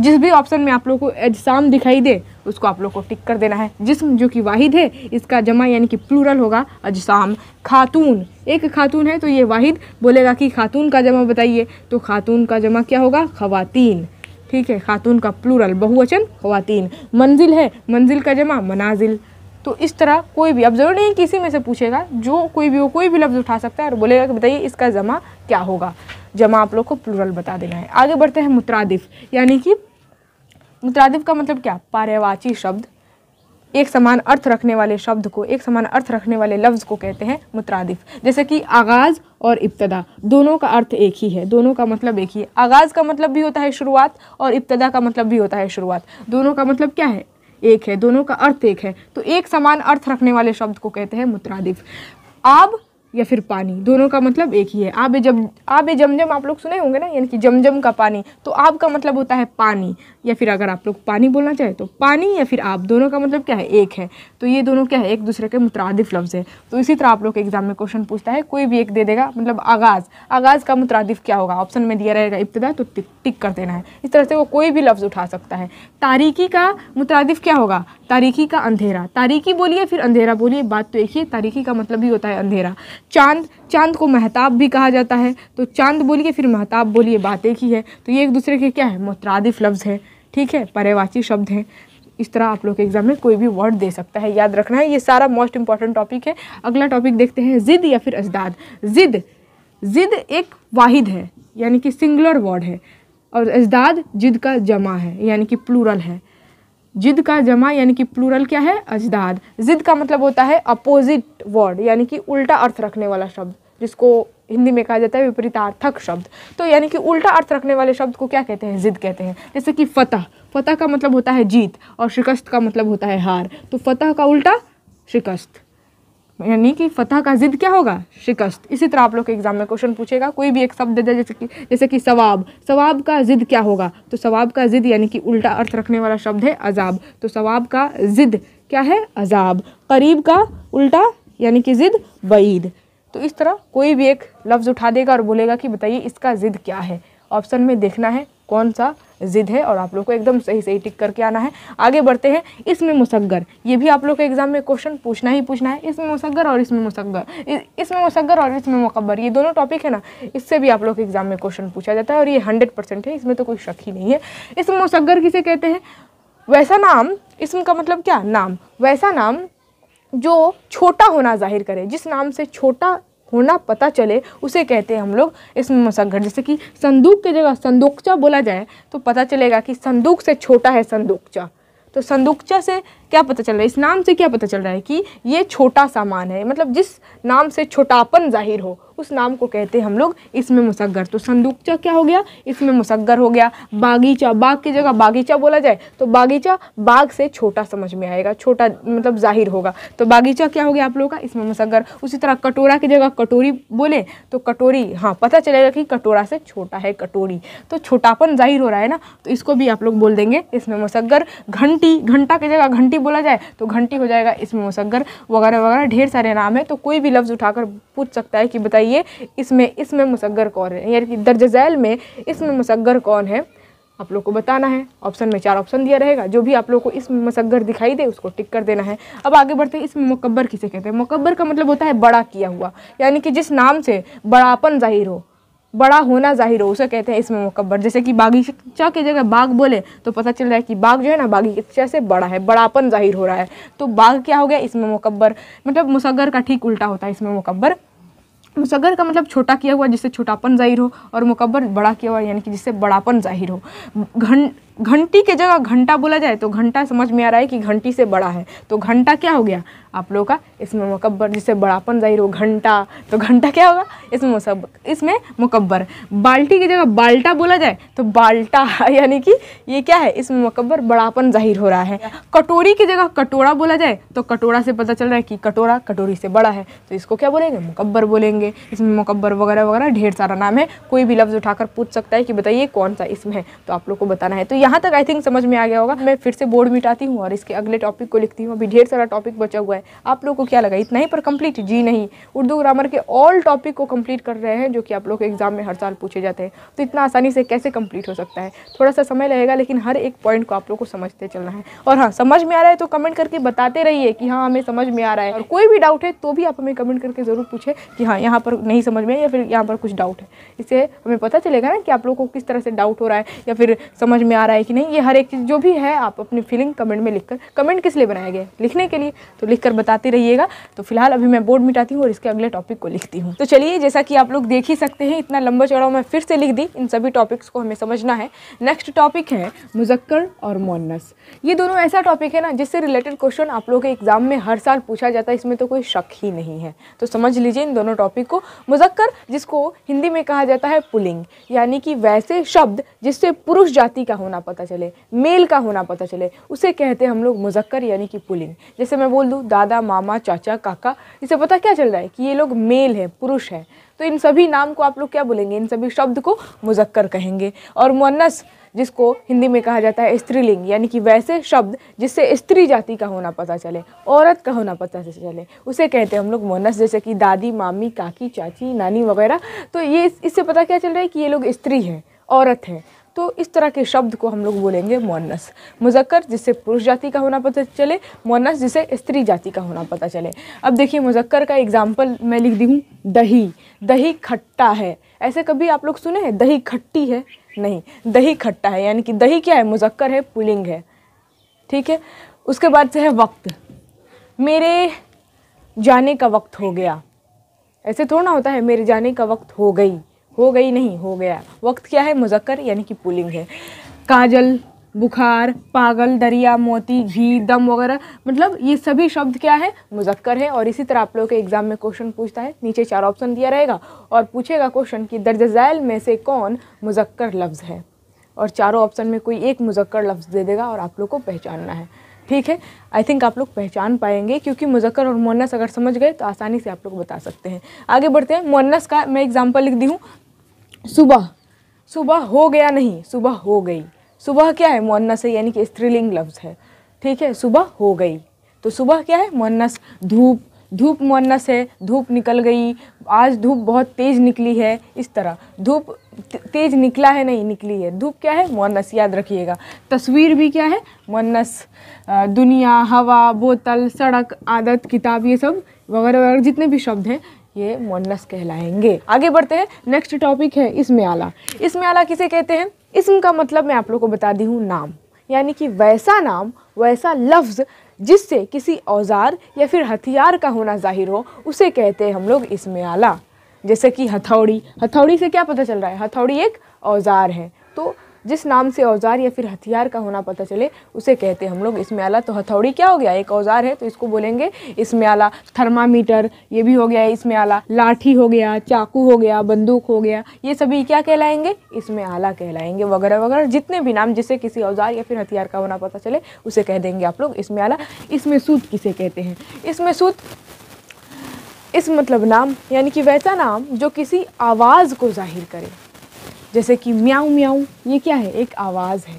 जिस भी ऑप्शन में आप लोग को अजसाम दिखाई दे उसको आप लोग को टिक कर देना है जिसम जो कि वाहिद है इसका जमा यानी कि प्लूरल होगा अजसाम खातून एक खातून है तो ये वाहिद बोलेगा कि खातून का जमा बताइए तो खातून का जमा क्या होगा खवातीन ठीक है खातून का प्लूरल बहुवचन खवातीन मंजिल है मंजिल का जमा मनाजिल तो इस तरह कोई भी अब ज़रूर नहीं किसी में से पूछेगा जो कोई भी वो कोई भी लफ्ज़ उठा सकता है और बोलेगा कि बताइए इसका जमा क्या होगा जमा आप लोग को प्लूरल बता देना है आगे बढ़ते हैं मुतरदिफ यानी कि मुतरादिफ का मतलब क्या पार्यवाची शब्द एक समान अर्थ रखने वाले शब्द को एक समान अर्थ रखने वाले लफ्ज़ को कहते हैं मुतरादिफ जैसे कि आगाज़ और इब्तदा दोनों का अर्थ एक ही है दोनों का मतलब एक ही है आगाज़ का मतलब भी होता है शुरुआत और इब्तदा का मतलब भी होता है शुरुआत दोनों का मतलब क्या है एक है दोनों का अर्थ एक है तो एक समान अर्थ रखने वाले शब्द को कहते हैं मुतरदिफ आब या फिर पानी दोनों का मतलब एक ही है आब जम आब जमजम आप लोग सुने होंगे ना यानी कि जमजम का पानी तो आब का मतलब होता है पानी या फिर अगर आप लोग पानी बोलना चाहें तो पानी या फिर आब दोनों का मतलब क्या है एक है तो ये दोनों क्या है एक दूसरे के मुतरदिफ लफ्ज़ है तो इसी तरह आप लोग एग्ज़ाम में क्वेश्चन पूछता है कोई भी एक दे देगा मतलब आगाज़ आगाज़ का मुतरदिफ क्या होगा ऑप्शन में दिया रहेगा इब्तदा तो टिक टिक कर देना है इस तरह से वो कोई भी लफ्ज़ उठा सकता है तारीखी का मुतरदिफ क्या होगा तारीखी का अंधेरा तारीखी बोलिए फिर अंधेरा बोलिए बात तो एक ही तारीखी का मतलब ही होता है अंधेरा चांद चांद को महताब भी कहा जाता है तो चांद बोलिए फिर महताब बोलिए बात एक ही है तो ये एक दूसरे के क्या है मुतरदफ लफ्ज़ है ठीक है पर्यवाची शब्द हैं इस तरह आप लोग के एग्जाम में कोई भी वर्ड दे सकता है याद रखना है ये सारा मोस्ट इंपॉर्टेंट टॉपिक है अगला टॉपिक देखते हैं ज़िद या फिर अजदाद ज़िद ज़िद एक वाहिद है यानी कि सिंगुलर वर्ड है और अजदाद जिद का जमा है यानी कि प्लूरल है जिद का जमा यानी कि प्लूरल क्या है अजदाद जिद का मतलब होता है अपोजिट वर्ड यानी कि उल्टा अर्थ रखने वाला शब्द जिसको हिंदी में कहा जाता है विपरीतार्थक शब्द तो यानी कि उल्टा अर्थ रखने वाले शब्द को क्या कहते हैं जिद कहते हैं जैसे कि फतह फतह का मतलब होता है जीत और शिकस्त का मतलब होता है हार तो फतह का उल्टा शिकस्त यानी कि फतह का ज़िद क्या होगा शिकस्त इसी तरह आप लोग के एग्ज़ाम में क्वेश्चन पूछेगा कोई भी एक शब्द दे जैसे कि जैसे कि सवाब सवाब का ज़िद क्या होगा तो सवाब का ज़िद यानी कि उल्टा अर्थ रखने वाला शब्द है अजाब तो सवाब का ज़िद क्या है अजाब करीब का उल्टा यानी कि ज़िद वईद तो इस तरह कोई भी एक लफ्ज़ उठा देगा और बोलेगा कि बताइए इसका ज़िद क्या है ऑप्शन में देखना है कौन सा ज़िद है और आप लोग को एकदम सही सही टिक करके आना है आगे बढ़ते हैं इसमें मुसगर ये भी आप लोग के एग्ज़ाम में क्वेश्चन पूछना ही पूछना है इसमें मुसगर और इसमें मुसगर इसमें मुसगर और इसमें मुकबर ये दोनों टॉपिक है ना इससे भी आप लोग के एग्ज़ाम में क्वेश्चन पूछा जाता है और ये हंड्रेड परसेंट है इसमें तो कोई शक ही नहीं है इसमें मुसगर किसे कहते हैं वैसा नाम इसम का मतलब क्या नाम वैसा नाम जो छोटा होना जाहिर करे जिस नाम से छोटा होना पता चले उसे कहते हैं हम लोग इसमें मसघट जैसे कि संदूक की जगह संदूकचा बोला जाए तो पता चलेगा कि संदूक से छोटा है संदूकचा तो संदूकचा से क्या पता चल रहा है इस नाम से क्या पता चल रहा है कि ये छोटा सामान है मतलब जिस नाम से छोटापन जाहिर हो उस नाम को कहते हैं हम लोग इसमें मुसगर तो संदूकचा क्या हो गया इसमें मुसगर हो गया बागीचा बाग की जगह बागीचा बोला जाए तो बागीचा बाग से छोटा समझ में आएगा छोटा मतलब जाहिर होगा तो बागीचा क्या हो गया आप लोगों का इसमें मुसगर उसी तरह कटोरा की जगह कटोरी बोले तो कटोरी हाँ पता चलेगा कि कटोरा से छोटा है कटोरी तो छोटापन जाहिर हो रहा है ना तो इसको भी आप लोग बोल देंगे इसमें मुसगर घंटी घंटा की जगह घंटी बोला जाए तो घंटी हो जाएगा इसमें मुसगर वगैरह वगैरह ढेर सारे नाम है तो कोई भी लफ्ज़ उठाकर पूछ सकता है कि बताइए बताइए इसमें इसमें मुसगर कौन है यानी कि दर्ज झैल में इसमें मुसगर कौन है आप लोग को बताना है ऑप्शन में चार ऑप्शन दिया रहेगा जो भी आप लोग को इसमें मसगर दिखाई दे उसको टिक कर देना है अब आगे बढ़ते हैं इसमें मुकबर किसे कहते हैं मुकबर का मतलब होता है बड़ा किया हुआ यानी कि जिस नाम से बड़ापन जाहिर हो बड़ा होना जाहिर हो उसे कहते हैं इसमें मुकबर जैसे कि बागीचा की जगह बाग बोले तो पता चल रहा है कि बाग जो है ना बागीचा से बड़ा है बड़ापन जाहिर हो रहा है तो बाग क्या हो गया इसमें मुकबर मतलब मुसगर का ठीक उल्टा होता है इसमें मुकबर मुसगर का मतलब छोटा किया हुआ जिससे छोटापन ज़ाहिर हो और मुकबर बड़ा किया हुआ यानी कि जिससे बड़ापन ज़ाहिर हो घंट घंटी के जगह घंटा बोला जाए तो घंटा समझ में आ रहा है कि घंटी से बड़ा है तो घंटा क्या हो गया आप लोगों का इसमें मुकब्बर जिससे बड़ापन जाहिर हो घंटा तो घंटा क्या होगा इसमें मुसब इसमें मुकब्बर बाल्टी की जगह बाल्टा बोला जाए तो बाल्टा यानी कि ये क्या है इसमें मुकब्बर बड़ापन जाहिर हो रहा है कटोरी की जगह कटोरा बोला जाए तो कटोरा से पता चल रहा है कि कटोरा कटोरी से बड़ा है तो इसको क्या बोलेंगे मुकब्बर बोलेंगे इसमें मुकब्बर वगैरह वगैरह ढेर सारा नाम है कोई भी लफ्ज़ उठाकर पूछ सकता है कि बताइए कौन सा इसमें है तो आप लोग को बताना है तो यहाँ तक आई थिंक समझ में आ गया होगा मैं फिर से बोर्ड मिटाती हूँ और इसके अगले टॉपिक को लिखती हूँ अभी ढेर सारा टॉपिक बचा हुआ है आप लोग को क्या लगा इतना ही पर कंप्लीट जी नहीं उर्दू ग्रामर के ऑल टॉपिक को कंप्लीट कर रहे हैं जो कि आप लोग के एग्जाम में हर साल पूछे जाते हैं तो इतना आसानी से कैसे कंप्लीट हो सकता है थोड़ा सा समय लगेगा लेकिन हर एक पॉइंट को आप लोग को समझते चलना है और हाँ समझ में आ रहा है तो कमेंट करके बताते रहिए कि हाँ हमें समझ में आ रहा है और कोई भी डाउट है तो भी आप हमें कमेंट करके ज़रूर पूछे कि हाँ यहाँ पर नहीं समझ में या फिर यहाँ पर कुछ डाउट है इससे हमें पता चलेगा ना कि आप लोग को किस तरह से डाउट हो रहा है या फिर समझ में आ रहा है रहा है कि नहीं ये हर एक चीज़ जो भी है आप अपनी फीलिंग कमेंट में लिखकर कमेंट किस लिए बनाया गया लिखने के लिए तो लिखकर बताते रहिएगा तो फिलहाल अभी मैं बोर्ड मिटाती हूँ और इसके अगले टॉपिक को लिखती हूँ तो चलिए जैसा कि आप लोग देख ही सकते हैं इतना लंबा चौड़ा मैं फिर से लिख दी इन सभी टॉपिक्स को हमें समझना है नेक्स्ट टॉपिक है मुजक्कर और मोनस ये दोनों ऐसा टॉपिक है ना जिससे रिलेटेड क्वेश्चन आप लोग के एग्जाम में हर साल पूछा जाता है इसमें तो कोई शक ही नहीं है तो समझ लीजिए इन दोनों टॉपिक को मुजक्कर जिसको हिंदी में कहा जाता है पुलिंग यानी कि वैसे शब्द जिससे पुरुष जाति का होना पता चले मेल का होना पता चले उसे कहते हम लोग मुजक्कर यानी कि पुलिंग जैसे मैं बोल दूँ दादा मामा चाचा काका इसे पता क्या चल रहा है कि ये लोग मेल है पुरुष हैं तो इन सभी नाम को आप लोग क्या बोलेंगे इन सभी शब्द को मुजक्कर कहेंगे और मुन्नस जिसको हिंदी में कहा जाता है स्त्रीलिंग यानी कि वैसे शब्द जिससे स्त्री जाति का होना पता चले औरत का होना पता चले उसे कहते हैं हम लोग मोनस जैसे कि दादी मामी काकी चाची नानी वगैरह तो ये इससे पता क्या चल रहा है कि ये लोग स्त्री हैं औरत हैं तो इस तरह के शब्द को हम लोग बोलेंगे मोनस मुजक्कर जिससे पुरुष जाति का होना पता चले मोनस जिसे स्त्री जाति का होना पता चले अब देखिए मुजक्कर का एग्ज़ाम्पल मैं लिख दी हूँ दही दही खट्टा है ऐसे कभी आप लोग सुने हैं दही खट्टी है नहीं दही खट्टा है यानी कि दही क्या है मुजक्कर है पुलिंग है ठीक है उसके बाद से है वक्त मेरे जाने का वक्त हो गया ऐसे थोड़ा होता है मेरे जाने का वक्त हो गई हो गई नहीं हो गया वक्त क्या है मुजक्कर यानी कि पुलिंग है काजल बुखार पागल दरिया मोती घी दम वगैरह मतलब ये सभी शब्द क्या है मुजक्कर है और इसी तरह आप लोगों के एग्जाम में क्वेश्चन पूछता है नीचे चार ऑप्शन दिया रहेगा और पूछेगा क्वेश्चन कि दर्ज झैल में से कौन मुजक्कर लफ्ज़ है और चारों ऑप्शन में कोई एक मुजक्कर लफ्ज़ दे देगा और आप लोग को पहचानना है ठीक है आई थिंक आप लोग पहचान पाएंगे क्योंकि मुजक्कर और मोनस अगर समझ गए तो आसानी से आप लोग बता सकते हैं आगे बढ़ते हैं मोनस का मैं एग्जाम्पल लिख दी हूँ सुबह सुबह हो गया नहीं सुबह हो गई सुबह क्या है मुन्नस है यानी कि स्त्रीलिंग लफ्ज़ है ठीक है सुबह हो गई तो सुबह क्या है मुन्नस धूप धूप मुन्नस है धूप निकल गई आज धूप बहुत तेज़ निकली है इस तरह धूप तेज़ निकला है नहीं निकली है धूप क्या है मुन्नस याद रखिएगा तस्वीर भी क्या है मुन्नस दुनिया हवा बोतल सड़क आदत किताब ये सब वगैरह वगैरह जितने भी शब्द हैं ये मोनस कहलाएंगे आगे बढ़ते हैं नेक्स्ट टॉपिक है इसम आला इसम आला किसे कहते हैं इसम का मतलब मैं आप लोग को बता दी हूँ नाम यानी कि वैसा नाम वैसा लफ्ज़ जिससे किसी औजार या फिर हथियार का होना जाहिर हो उसे कहते हैं हम लोग इसम आला जैसे कि हथौड़ी हथौड़ी से क्या पता चल रहा है हथौड़ी एक औजार है तो जिस नाम से औजार या फिर हथियार का होना पता चले उसे कहते हैं हम लोग इसमें आला तो हथौड़ी क्या हो गया एक औजार है तो इसको बोलेंगे इसमें आला थर्मामीटर ये भी हो गया इसमें आला लाठी हो गया चाकू हो गया बंदूक हो गया ये सभी क्या कहलाएंगे इसमें आला कहलाएंगे वगैरह वगैरह जितने भी नाम जिसे किसी औजार या फिर हथियार का होना पता चले उसे कह देंगे आप लोग इसमें आला इसमें सूत किसे कहते हैं इसमें सूत इस मतलब नाम यानी कि वैसा नाम जो किसी आवाज़ को जाहिर करे जैसे कि म्याऊ म्याऊ ये क्या है एक आवाज़ है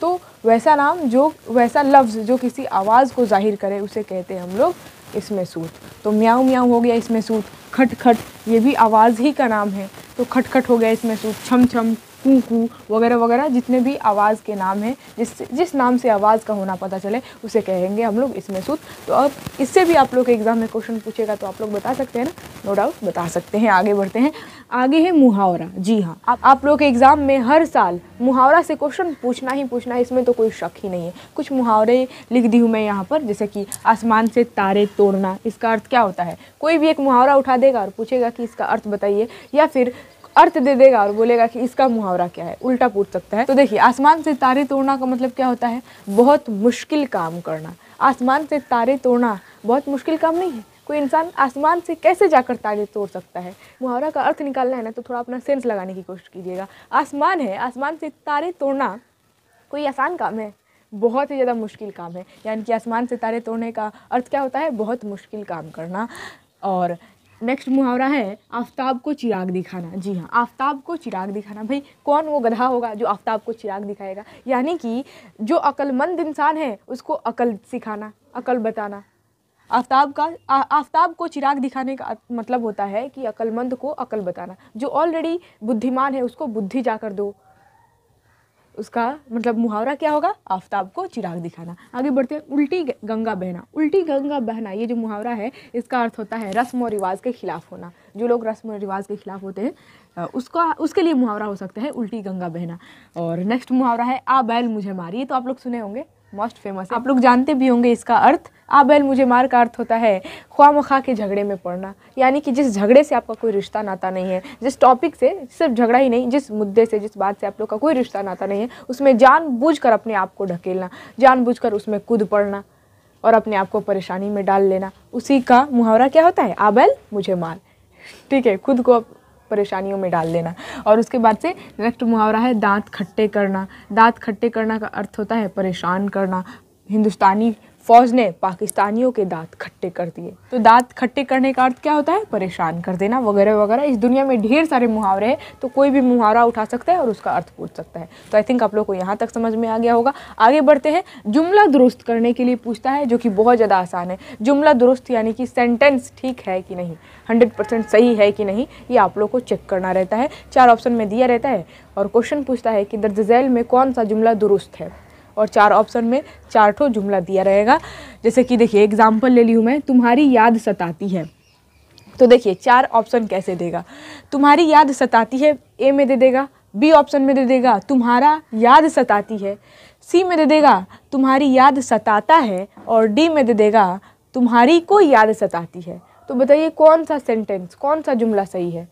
तो वैसा नाम जो वैसा लफ्ज़ जो किसी आवाज़ को जाहिर करे उसे कहते हैं हम लोग इसमें सूत तो म्याऊ म्याऊ हो गया इसमें सूत खट खट ये भी आवाज़ ही का नाम है तो खट खट हो गया इसमें सूत छम छम कुंकू वगैरह वगैरह जितने भी आवाज़ के नाम हैं जिस जिस नाम से आवाज़ का होना पता चले उसे कहेंगे हम लोग इसमें सूत तो अब इससे भी आप लोग के एग्ज़ाम में क्वेश्चन पूछेगा तो आप लोग बता सकते हैं ना नो डाउट बता सकते हैं आगे बढ़ते हैं आगे है मुहावरा जी हाँ आप, आप लोग के एग्ज़ाम में हर साल मुहावरा से क्वेश्चन पूछना ही पूछना है इसमें तो कोई शक ही नहीं है कुछ मुहावरे लिख दी हूँ मैं यहाँ पर जैसे कि आसमान से तारे तोड़ना इसका अर्थ क्या होता है कोई भी एक मुहावरा उठा देगा और पूछेगा कि इसका अर्थ बताइए या फिर अर्थ दे देगा और बोलेगा कि इसका मुहावरा क्या है उल्टा पूछ सकता है तो देखिए आसमान से तारे तोड़ना का मतलब क्या होता है बहुत मुश्किल काम करना आसमान से तारे तोड़ना बहुत मुश्किल काम नहीं है कोई इंसान आसमान से कैसे जाकर तारे तोड़ सकता है मुहावरा का अर्थ निकालना है ना तो थोड़ा अपना सेंस लगाने की कोशिश कीजिएगा आसमान है आसमान से तारे तोड़ना कोई आसान काम है बहुत ही ज़्यादा मुश्किल काम है यानी कि आसमान से तारे तोड़ने का अर्थ क्या होता है बहुत मुश्किल काम करना और नेक्स्ट मुहावरा है आफ्ताब को चिराग दिखाना जी हाँ आफ्ताब को चिराग दिखाना भाई कौन वो गधा होगा जो आफ्ताब को चिराग दिखाएगा यानी कि जो अक्लमंद इंसान है उसको अकल सिखाना अकल बताना आफ्ताब का आ, आफ्ताब को चिराग दिखाने का मतलब होता है कि अक्लमंद को अकल बताना जो ऑलरेडी बुद्धिमान है उसको बुद्धि जाकर दो उसका मतलब मुहावरा क्या होगा आफ्ताब को चिराग दिखाना आगे बढ़ते हैं उल्टी गंगा बहना उल्टी गंगा बहना ये जो मुहावरा है इसका अर्थ होता है रस्म और रिवाज के खिलाफ होना जो लोग रस्म और रिवाज के खिलाफ होते हैं उसका उसके लिए मुहावरा हो सकता है उल्टी गंगा बहना और नेक्स्ट मुहावरा है आ बैल मुझे मारिए तो आप लोग सुने होंगे मोस्ट फेमस आप लोग जानते भी होंगे इसका अर्थ आबैल मुझे मार का अर्थ होता है ख्वा मखा के झगड़े में पड़ना यानी कि जिस झगड़े से आपका कोई रिश्ता नाता नहीं है जिस टॉपिक से सिर्फ झगड़ा ही नहीं जिस मुद्दे से जिस बात से आप लोग का कोई रिश्ता नाता नहीं है उसमें जानबूझकर अपने आप को ढकेलना जानबूझकर उसमें कूद पड़ना और अपने आप को परेशानी में डाल लेना उसी का मुहावरा क्या होता है आबैल मुझे मार ठीक है खुद को परेशानियों में डाल देना और उसके बाद से नेक्स्ट मुहावरा है दांत खट्टे करना दांत खट्टे करना का अर्थ होता है परेशान करना हिंदुस्तानी फौज ने पाकिस्तानियों के दांत खट्टे कर दिए तो दांत खट्टे करने का अर्थ क्या होता है परेशान कर देना वगैरह वगैरह इस दुनिया में ढेर सारे मुहावरे हैं तो कोई भी मुहावरा उठा सकता है और उसका अर्थ पूछ सकता है तो आई थिंक आप लोग को यहाँ तक समझ में आ गया होगा आगे बढ़ते हैं जुमला दुरुस्त करने के लिए पूछता है जो कि बहुत ज़्यादा आसान है जुमला दुरुस्त यानी कि सेंटेंस ठीक है कि नहीं हंड्रेड सही है कि नहीं ये आप लोग को चेक करना रहता है चार ऑप्शन में दिया रहता है और क्वेश्चन पूछता है कि दर्ज झैल में कौन सा जुमला दुरुस्त है और चार ऑप्शन में चार ठो जुमला दिया रहेगा जैसे कि देखिए एग्जाम्पल ले ली हूँ मैं तुम्हारी याद सताती है तो देखिए चार ऑप्शन कैसे देगा तुम्हारी याद सताती है ए में दे देगा बी ऑप्शन में दे देगा तुम्हारा याद सताती है सी में दे देगा तुम्हारी याद सताता है और डी में दे देगा तुम्हारी को याद सताती है तो बताइए कौन सा सेंटेंस कौन सा जुमला सही है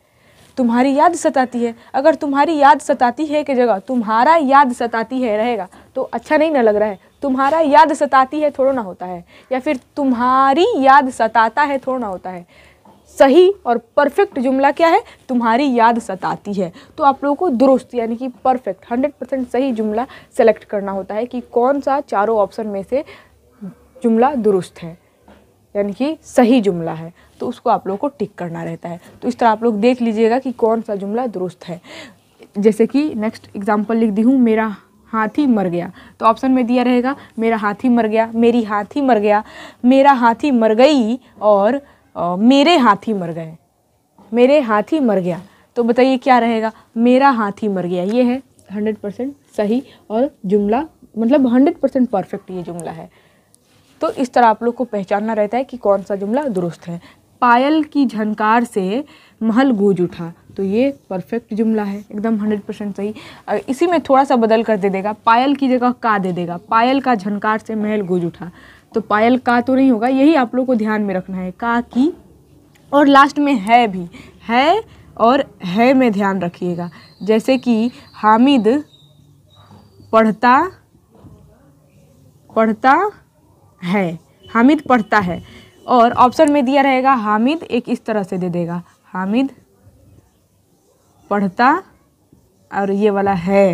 तुम्हारी याद सताती है अगर तुम्हारी याद सताती है कि जगह तुम्हारा याद सताती है रहेगा तो अच्छा नहीं ना लग रहा है तुम्हारा याद सताती है थोड़ा ना होता है या फिर तुम्हारी याद सताता है थोड़ा ना होता है सही और परफेक्ट जुमला क्या है तुम्हारी याद सताती है तो आप लोगों को दुरुस्त यानी कि परफेक्ट हंड्रेड परसेंट सही जुमला सेलेक्ट करना होता है कि कौन सा चारों ऑप्शन में से जुमला दुरुस्त है यानी कि सही जुमला है तो उसको आप लोगों को टिक करना रहता है तो इस तरह आप लोग देख लीजिएगा कि कौन सा जुमला दुरुस्त है जैसे कि नेक्स्ट एग्जाम्पल लिख दी हूँ मेरा हाथी मर गया तो ऑप्शन में दिया रहेगा मेरा हाथी मर गया मेरी हाथी मर गया मेरा हाथी मर गई और आ, मेरे हाथी मर गए मेरे हाथी मर गया तो बताइए क्या रहेगा मेरा हाथी मर गया ये है हंड्रेड परसेंट सही और जुमला मतलब हंड्रेड परसेंट परफेक्ट ये जुमला है तो इस तरह आप लोग को पहचानना रहता है कि कौन सा जुमला दुरुस्त है पायल की झनकार से महल गूंज उठा तो ये परफेक्ट जुमला है एकदम हंड्रेड परसेंट सही इसी में थोड़ा सा बदल कर दे देगा पायल की जगह का दे देगा पायल का झनकार से महल गुज उठा तो पायल का तो नहीं होगा यही आप लोग को ध्यान में रखना है का की और लास्ट में है भी है और है में ध्यान रखिएगा जैसे कि हामिद पढ़ता पढ़ता है हामिद पढ़ता है और ऑप्शन में दिया रहेगा हामिद एक इस तरह से दे देगा हामिद पढ़ता और ये वाला है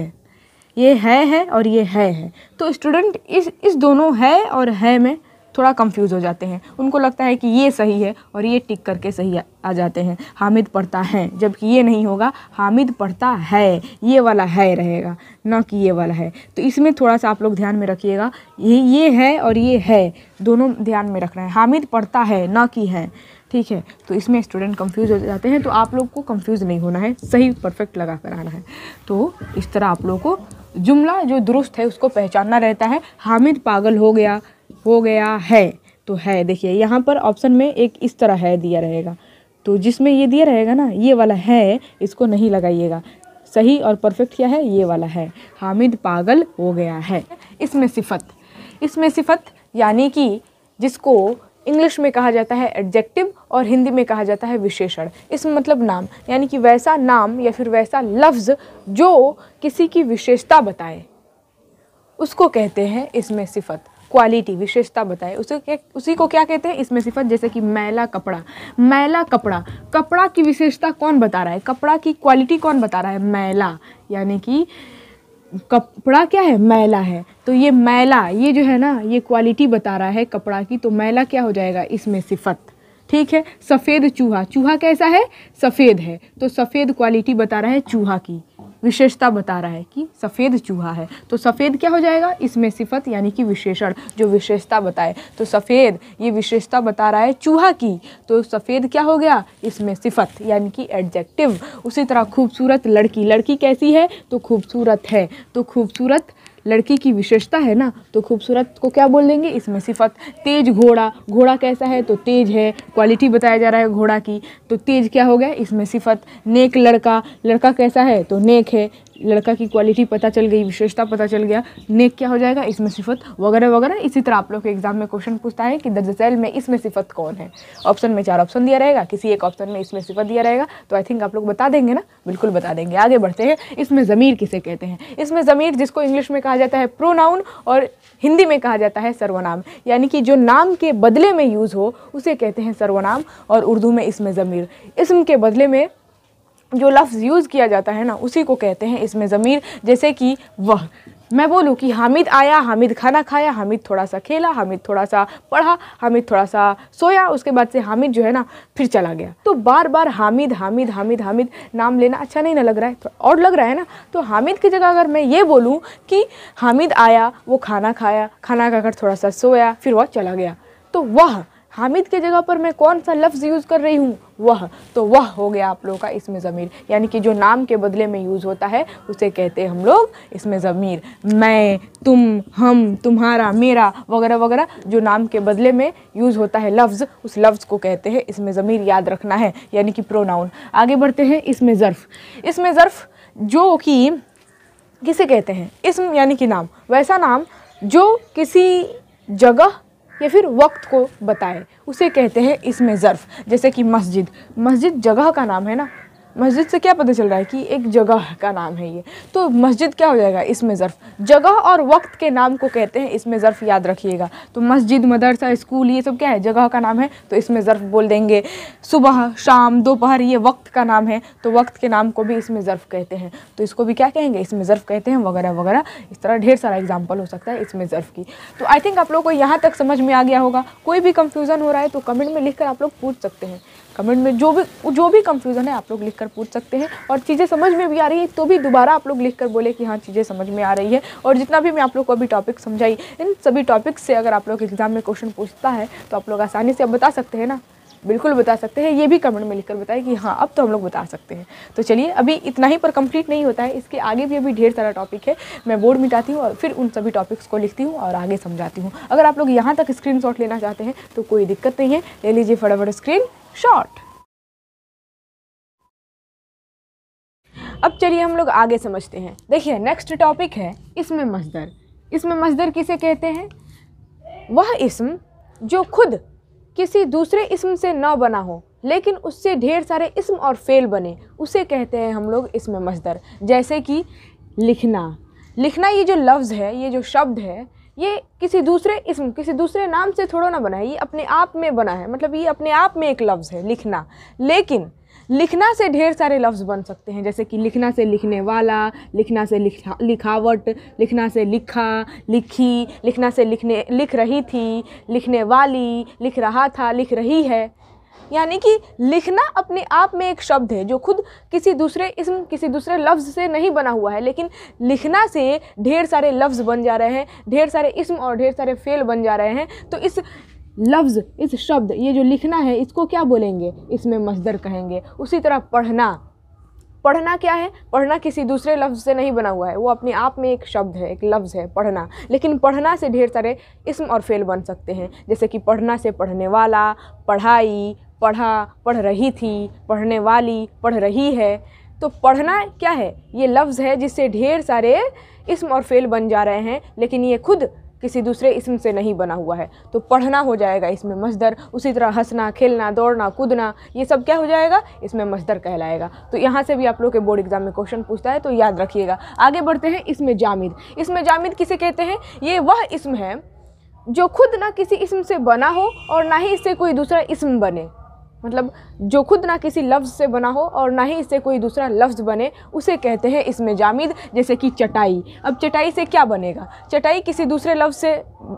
ये है है और ये है है तो स्टूडेंट इस इस दोनों है और है में थोड़ा कंफ्यूज हो जाते हैं उनको लगता है कि ये सही है और ये टिक करके सही आ, जाते हैं हामिद पढ़ता है जबकि ये नहीं होगा हामिद पढ़ता है ये वाला है रहेगा ना कि ये वाला है तो इसमें थोड़ा सा आप लोग ध्यान में रखिएगा ये ये है और ये है दोनों ध्यान में रखना है हामिद पढ़ता है ना कि है ठीक है तो इसमें स्टूडेंट कंफ्यूज हो जाते हैं तो आप लोग को कंफ्यूज नहीं होना है सही परफेक्ट लगा कर आना है तो इस तरह आप लोग को जुमला जो दुरुस्त है उसको पहचानना रहता है हामिद पागल हो गया हो गया है तो है देखिए यहाँ पर ऑप्शन में एक इस तरह है दिया रहेगा तो जिसमें ये दिया रहेगा ना ये वाला है इसको नहीं लगाइएगा सही और परफेक्ट क्या है ये वाला है हामिद पागल हो गया है इसमें सिफत इसमें सिफत यानी कि जिसको इंग्लिश में कहा जाता है एडजेक्टिव और हिंदी में कहा जाता है विशेषण इस मतलब नाम यानी कि वैसा नाम या फिर वैसा लफ्ज़ जो किसी की विशेषता बताए उसको कहते हैं इसमें सिफत क्वालिटी विशेषता बताए उसे क्या उसी को क्या कहते हैं इसमें सिफत जैसे कि मैला कपड़ा मैला कपड़ा कपड़ा की विशेषता कौन बता रहा है कपड़ा की क्वालिटी कौन बता रहा है मैला यानी कि कपड़ा क्या है मैला है तो ये मैला ये जो है ना ये क्वालिटी बता रहा है कपड़ा की तो मैला क्या हो जाएगा इसमें सिफत ठीक है सफ़ेद चूहा चूहा कैसा है सफ़ेद है तो सफ़ेद क्वालिटी बता रहा है चूहा की विशेषता बता रहा है कि सफ़ेद चूहा है तो सफ़ेद क्या हो जाएगा इसमें सिफत यानी कि विशेषण जो विशेषता बताए तो सफ़ेद ये विशेषता बता रहा है चूहा की तो सफ़ेद क्या हो गया इसमें सिफत यानी कि एडजेक्टिव उसी तरह खूबसूरत लड़की लड़की कैसी है तो खूबसूरत है तो खूबसूरत लड़की की विशेषता है ना तो खूबसूरत को क्या बोल देंगे इसमें सिफत तेज घोड़ा घोड़ा कैसा है तो तेज है क्वालिटी बताया जा रहा है घोड़ा की तो तेज क्या हो गया इसमें सिफत नेक लड़का लड़का कैसा है तो नेक है लड़का की क्वालिटी पता चल गई विशेषता पता चल गया नेक क्या हो जाएगा इसमें सिफत वगैरह वगैरह इसी तरह आप लोग के एग्जाम में क्वेश्चन पूछता है कि दर्जैल में इसमें सिफत कौन है ऑप्शन में चार ऑप्शन दिया रहेगा किसी एक ऑप्शन में इसमें सिफत दिया रहेगा तो आई थिंक आप लोग बता देंगे ना बिल्कुल बता देंगे आगे बढ़ते हैं इसमें ज़मीर किसे कहते हैं इसमें ज़मीर जिसको इंग्लिश में कहा जाता है प्रोनाउन और हिंदी में कहा जाता है सर्वनाम यानी कि जो नाम के बदले में यूज़ हो उसे कहते हैं सर्वनाम और उर्दू में इसमें ज़मीर इसम के बदले में जो लफ्ज़ यूज़ किया जाता है ना उसी को कहते हैं इसमें ज़मीर जैसे कि वह मैं बोलूँ कि हामिद आया हामिद खाना खाया हामिद थोड़ा सा खेला हामिद थोड़ा सा पढ़ा हामिद थोड़ा सा सोया उसके बाद से हामिद जो है ना फिर चला गया तो बार बार हामिद हामिद हामिद हामिद नाम लेना अच्छा नहीं ना लग रहा है तो और लग रहा है ना तो हामिद की जगह अगर मैं ये बोलूँ कि हामिद आया वो खाना खाया खाना खाकर थोड़ा सा सोया फिर वह चला गया तो वह हामिद के जगह पर मैं कौन सा लफ्ज़ यूज़ कर रही हूँ वह तो वह हो गया आप लोगों का इसमें ज़मीर यानी कि जो नाम के बदले में यूज़ होता है उसे कहते हैं हम लोग इसमें ज़मीर मैं तुम हम तुम्हारा मेरा वगैरह वगैरह जो नाम के बदले में यूज़ होता है लफ्ज़ उस लफ्ज़ को कहते हैं इसमें ज़मीर याद रखना है यानी कि प्रोनाउन आगे बढ़ते हैं इसमें ज़र्फ़ इसमें ज़र्फ़ जो कि किसे कहते हैं इसम यानी कि नाम वैसा नाम जो किसी जगह या फिर वक्त को बताएं उसे कहते हैं इसमें ज़र्फ़ जैसे कि मस्जिद मस्जिद जगह का नाम है ना मस्जिद से क्या पता चल रहा है कि एक जगह का नाम है ये तो मस्जिद क्या हो जाएगा इसमें ज़र्फ़ जगह और वक्त के नाम को कहते हैं इसमें ज़र्फ़ याद रखिएगा तो मस्जिद मदरसा स्कूल ये सब क्या है जगह का नाम है तो इसमें ज़र्फ़ बोल देंगे सुबह शाम दोपहर ये वक्त का नाम है तो वक्त के नाम को भी इसमें ज़र्फ़ कहते हैं तो इसको भी क्या कहेंगे इसमें ज़र्फ़ कहते हैं वगैरह वगैरह इस तरह ढेर सारा एग्जाम्पल हो सकता है इसमें ज़र्फ़ की तो आई थिंक आप लोग को यहाँ तक समझ में आ गया होगा कोई भी कन्फ्यूज़न हो रहा है तो कमेंट में लिख आप लोग पूछ सकते हैं कमेंट में जो भी जो भी कंफ्यूजन है आप लोग लिख कर पूछ सकते हैं और चीज़ें समझ में भी आ रही है तो भी दोबारा आप लोग लिख कर बोले कि हाँ चीज़ें समझ में आ रही है और जितना भी मैं आप लोग को अभी टॉपिक समझाई इन सभी टॉपिक से अगर आप लोग एग्ज़ाम में क्वेश्चन पूछता है तो आप लोग आसानी से अब बता सकते हैं ना बिल्कुल बता सकते हैं ये भी कमेंट में लिखकर बताएं कि हाँ अब तो हम लोग बता सकते हैं तो चलिए अभी इतना ही पर कंप्लीट नहीं होता है इसके आगे भी अभी ढेर सारा टॉपिक है मैं बोर्ड मिटाती हूँ और फिर उन सभी टॉपिक्स को लिखती हूँ और आगे समझाती हूँ अगर आप लोग यहाँ तक स्क्रीनशॉट लेना चाहते हैं तो कोई दिक्कत नहीं है ले लीजिए फटाफट स्क्रीन शॉर्ट अब चलिए हम लोग आगे समझते हैं देखिए नेक्स्ट टॉपिक है इसमें मजदर इसमें मजदर किसे कहते हैं वह इसम जो खुद किसी दूसरे इसम से न बना हो लेकिन उससे ढेर सारे इसम और फेल बने उसे कहते हैं हम लोग इसमें मजदर जैसे कि लिखना लिखना ये जो लफ्ज़ है ये जो शब्द है ये किसी दूसरे इसम किसी दूसरे नाम से थोड़ा ना बना है ये अपने आप में बना है मतलब ये अपने आप में एक लफ्ज़ है लिखना लेकिन लिखना से ढेर सारे लफ्ज़ बन सकते हैं जैसे कि लिखना से लिखने वाला लिखना से लिखा लिखावट लिखना से लिखा लिखी लिखना से लिखने लिख रही थी लिखने वाली लिख रहा था लिख रही है यानी कि लिखना अपने आप में एक शब्द है जो खुद किसी दूसरे इसम किसी दूसरे लफ्ज़ से नहीं बना हुआ है लेकिन लिखना से ढेर सारे लफ्ज़ बन जा रहे हैं ढेर सारे इसम और ढेर सारे फ़ेल बन जा रहे हैं तो इस लफ्ज़ इस शब्द ये जो लिखना है इसको क्या बोलेंगे इसमें मजदर कहेंगे उसी तरह पढ़ना पढ़ना क्या है पढ़ना किसी दूसरे लफ्ज़ से नहीं बना हुआ है वो अपने आप में एक शब्द है एक लफ्ज़ है पढ़ना लेकिन पढ़ना से ढेर सारे इसम और फेल बन सकते हैं जैसे कि पढ़ना से पढ़ने वाला पढ़ाई पढ़ा पढ़ रही थी पढ़ने वाली पढ़ रही है तो पढ़ना क्या है ये लफ्ज़ है जिससे ढेर सारे इसम और फेल बन जा रहे हैं लेकिन ये खुद किसी दूसरे इसम से नहीं बना हुआ है तो पढ़ना हो जाएगा इसमें मजदर उसी तरह हंसना खेलना दौड़ना कूदना ये सब क्या हो जाएगा इसमें मजदर कहलाएगा तो यहाँ से भी आप लोग के बोर्ड एग्जाम में क्वेश्चन पूछता है तो याद रखिएगा आगे बढ़ते हैं इसमें जामिद इसमें जामिद किसे कहते हैं ये वह इसम है जो खुद ना किसी इसम से बना हो और ना ही इससे कोई दूसरा इसम बने मतलब जो खुद ना किसी लफ्ज़ से बना हो और ना ही इससे कोई दूसरा लफ्ज़ बने उसे कहते हैं इसमें जामिद जैसे कि चटाई अब चटाई से क्या बनेगा चटाई किसी दूसरे लफ्ज़ से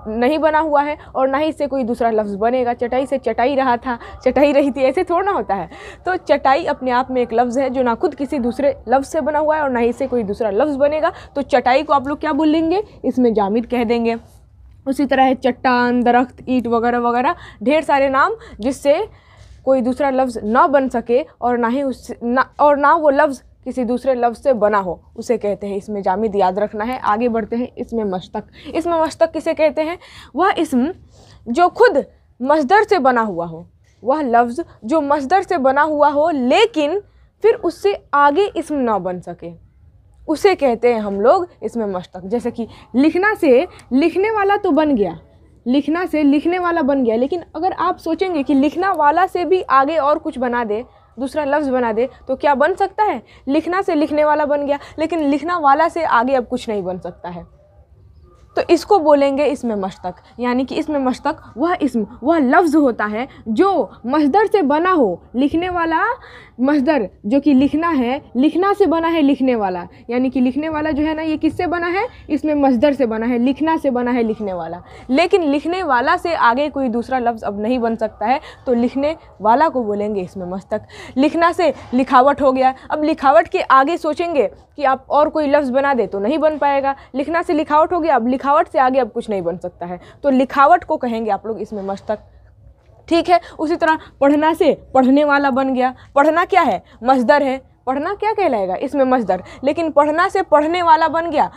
नहीं बना हुआ है और ना ही इससे कोई दूसरा लफ्ज़ बनेगा चटाई से चटाई रहा था चटाई रही थी ऐसे थोड़ा ना होता है तो चटाई अपने आप में एक लफ्ज़ है जो ना खुद किसी दूसरे लफ्ज़ से बना हुआ है और ना ही इससे कोई दूसरा लफ्ज़ बनेगा तो चटाई को आप लोग क्या बोलेंगे इसमें जामिद कह देंगे उसी तरह है चट्टान दरख्त ईट वगैरह वगैरह ढेर सारे नाम जिससे कोई दूसरा लफ्ज़ ना बन सके और ना ही उस ना और ना वो लफ्ज़ किसी दूसरे लफ्ज़ से बना हो उसे कहते हैं इसमें जामिद याद रखना है आगे बढ़ते हैं इसमें मशतक इसमें मशतक किसे कहते हैं वह इसम जो खुद मजदर से बना हुआ हो वह लफ्ज़ जो मजदर से बना हुआ हो लेकिन फिर उससे आगे इसम ना बन सके उसे कहते हैं हम लोग इसमें मशतक जैसे कि लिखना से लिखने वाला तो बन गया लिखना से लिखने वाला बन गया लेकिन अगर आप सोचेंगे कि लिखना वाला से भी आगे और कुछ बना दे दूसरा लफ्ज़ बना दे तो क्या बन सकता है लिखना से लिखने वाला बन गया लेकिन लिखना वाला से आगे अब कुछ नहीं बन सकता है तो इसको बोलेंगे इसमें मशतक यानी कि इसमें मशतक वह इसम वह लफ्ज़ होता है जो मजदर से बना हो लिखने वाला मजदर जो कि लिखना है लिखना से बना है लिखने वाला यानी कि लिखने वाला जो है ना ये किससे बना है इसमें मजदर से बना है लिखना से बना है लिखने वाला लेकिन लिखने वाला से आगे कोई दूसरा लफ्ज़ अब नहीं बन सकता है तो लिखने वाला को बोलेंगे इसमें मस्तक लिखना से लिखावट हो गया अब लिखावट के आगे सोचेंगे कि आप और कोई लफ्ज़ बना दे तो नहीं बन पाएगा लिखना से लिखावट हो गया अब लिख लिखावट से आगे अब कुछ नहीं बन सकता है तो लिखावट को कहेंगे आप लोग इसमें मस्तक ठीक है उसी तरह पढ़ना से पढ़ने वाला बन गया पढ़ना क्या है मजदर है पढ़ना क्या कहलाएगा इसमें मजदर लेकिन पढ़ना से पढ़ने वाला बन गया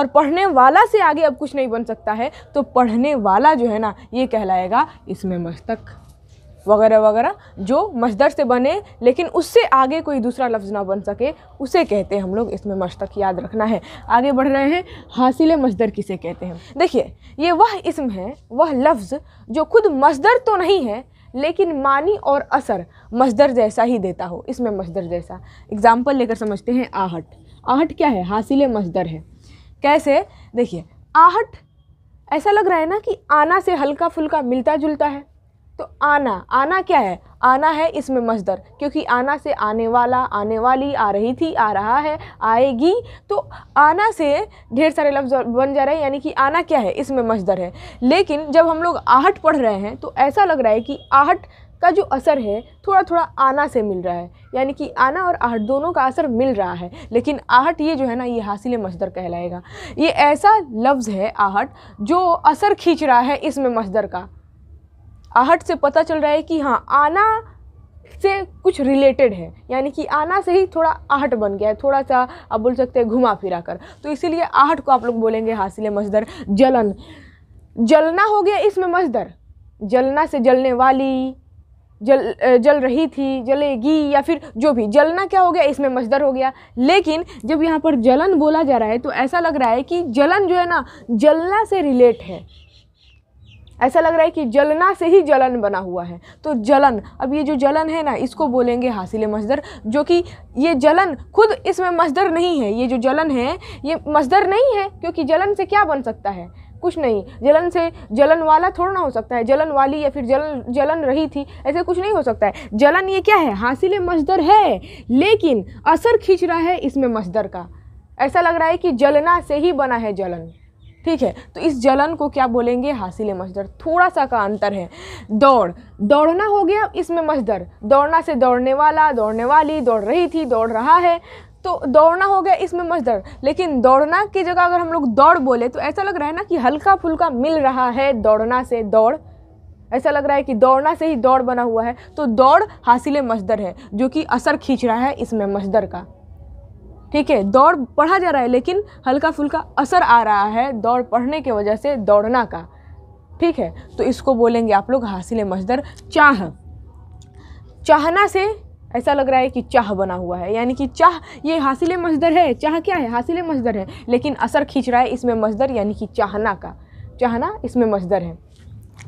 और पढ़ने वाला से आगे अब कुछ नहीं बन सकता है तो पढ़ने वाला जो है ना ये कहलाएगा इसमें मस्तक वगैरह वगैरह जो मजदर से बने लेकिन उससे आगे कोई दूसरा लफ्ज़ ना बन सके उसे कहते हैं हम लोग इसमें मशतक याद रखना है आगे बढ़ रहे हैं हासिल मजदर किसे कहते हैं देखिए ये वह इसम है वह लफ्ज़ जो खुद मजदर तो नहीं है लेकिन मानी और असर मजदर जैसा ही देता हो इसमें मजदर जैसा एग्ज़ाम्पल लेकर समझते हैं आहट आहट क्या है हासिल मजदर है कैसे देखिए आहट ऐसा लग रहा है ना कि आना से हल्का फुल्का मिलता जुलता है तो आना आना क्या है आना है इसमें मजदर क्योंकि आना से आने वाला आने वाली आ रही थी आ रहा है आएगी तो आना से ढेर सारे लफ्ज़ बन जा रहे हैं यानी कि आना क्या है इसमें मजदर है लेकिन जब हम लोग आहट पढ़ रहे हैं तो ऐसा लग रहा है कि आहट का जो असर है थोड़ा थोड़ा आना से मिल रहा है यानी कि आना और आहट दोनों का असर मिल रहा है लेकिन आहट ये जो है ना ये हासिल मजदर कहलाएगा ये ऐसा लफ्ज़ है आहट जो असर खींच रहा है इसमें मजदर का आहट से पता चल रहा है कि हाँ आना से कुछ रिलेटेड है यानी कि आना से ही थोड़ा आहट बन गया है थोड़ा सा आप बोल सकते हैं घुमा फिरा कर तो इसीलिए आहट को आप लोग बोलेंगे हासिल मजदर जलन जलना हो गया इसमें मजदर जलना से जलने वाली जल जल रही थी जलेगी या फिर जो भी जलना क्या हो गया इसमें मजदर हो गया लेकिन जब यहाँ पर जलन बोला जा रहा है तो ऐसा लग रहा है कि जलन जो है ना जलना से रिलेट है ऐसा लग रहा है कि जलना से ही जलन बना हुआ है तो जलन अब ये जो जलन है ना इसको बोलेंगे हासिल मजदर जो कि ये जलन खुद इसमें मजदर नहीं है ये जो जलन है ये मजदर नहीं है क्योंकि जलन से क्या बन सकता है कुछ नहीं जलन से जलन वाला थोड़ा ना हो सकता है जलन वाली या फिर जलन जलन रही थी ऐसे कुछ नहीं हो सकता है जलन ये क्या है हासिल मजदर है लेकिन असर खींच रहा है इसमें मजदर का ऐसा लग रहा है कि जलना से ही बना है जलन ठीक है तो इस जलन को क्या बोलेंगे हासिल मजदर थोड़ा सा का अंतर है दौड़ दौड़ना हो गया इसमें मजदर दौड़ना से दौड़ने वाला दौड़ने वाली दौड़ रही थी दौड़ रहा है तो दौड़ना हो गया इसमें मजदर लेकिन दौड़ना की जगह अगर हम लोग दौड़ बोले तो ऐसा लग रहा है ना कि हल्का फुल्का मिल रहा है दौड़ना से दौड़ ऐसा लग रहा है कि दौड़ना से ही दौड़ बना हुआ है तो दौड़ हासिल मजदर है जो कि असर खींच रहा है इसमें मजदर का ठीक है दौड़ पढ़ा जा रहा है लेकिन हल्का फुल्का असर आ रहा है दौड़ पढ़ने की वजह से दौड़ना का ठीक है तो इसको बोलेंगे आप लोग हासिल मजदर चाह चाहना से ऐसा लग रहा है कि चाह बना हुआ है यानी कि चाह ये हासिल मजदर है चाह क्या है हासिल मजदर है लेकिन असर खींच रहा है इसमें मजदर यानी कि चाहना का चाहना इसमें मजदर है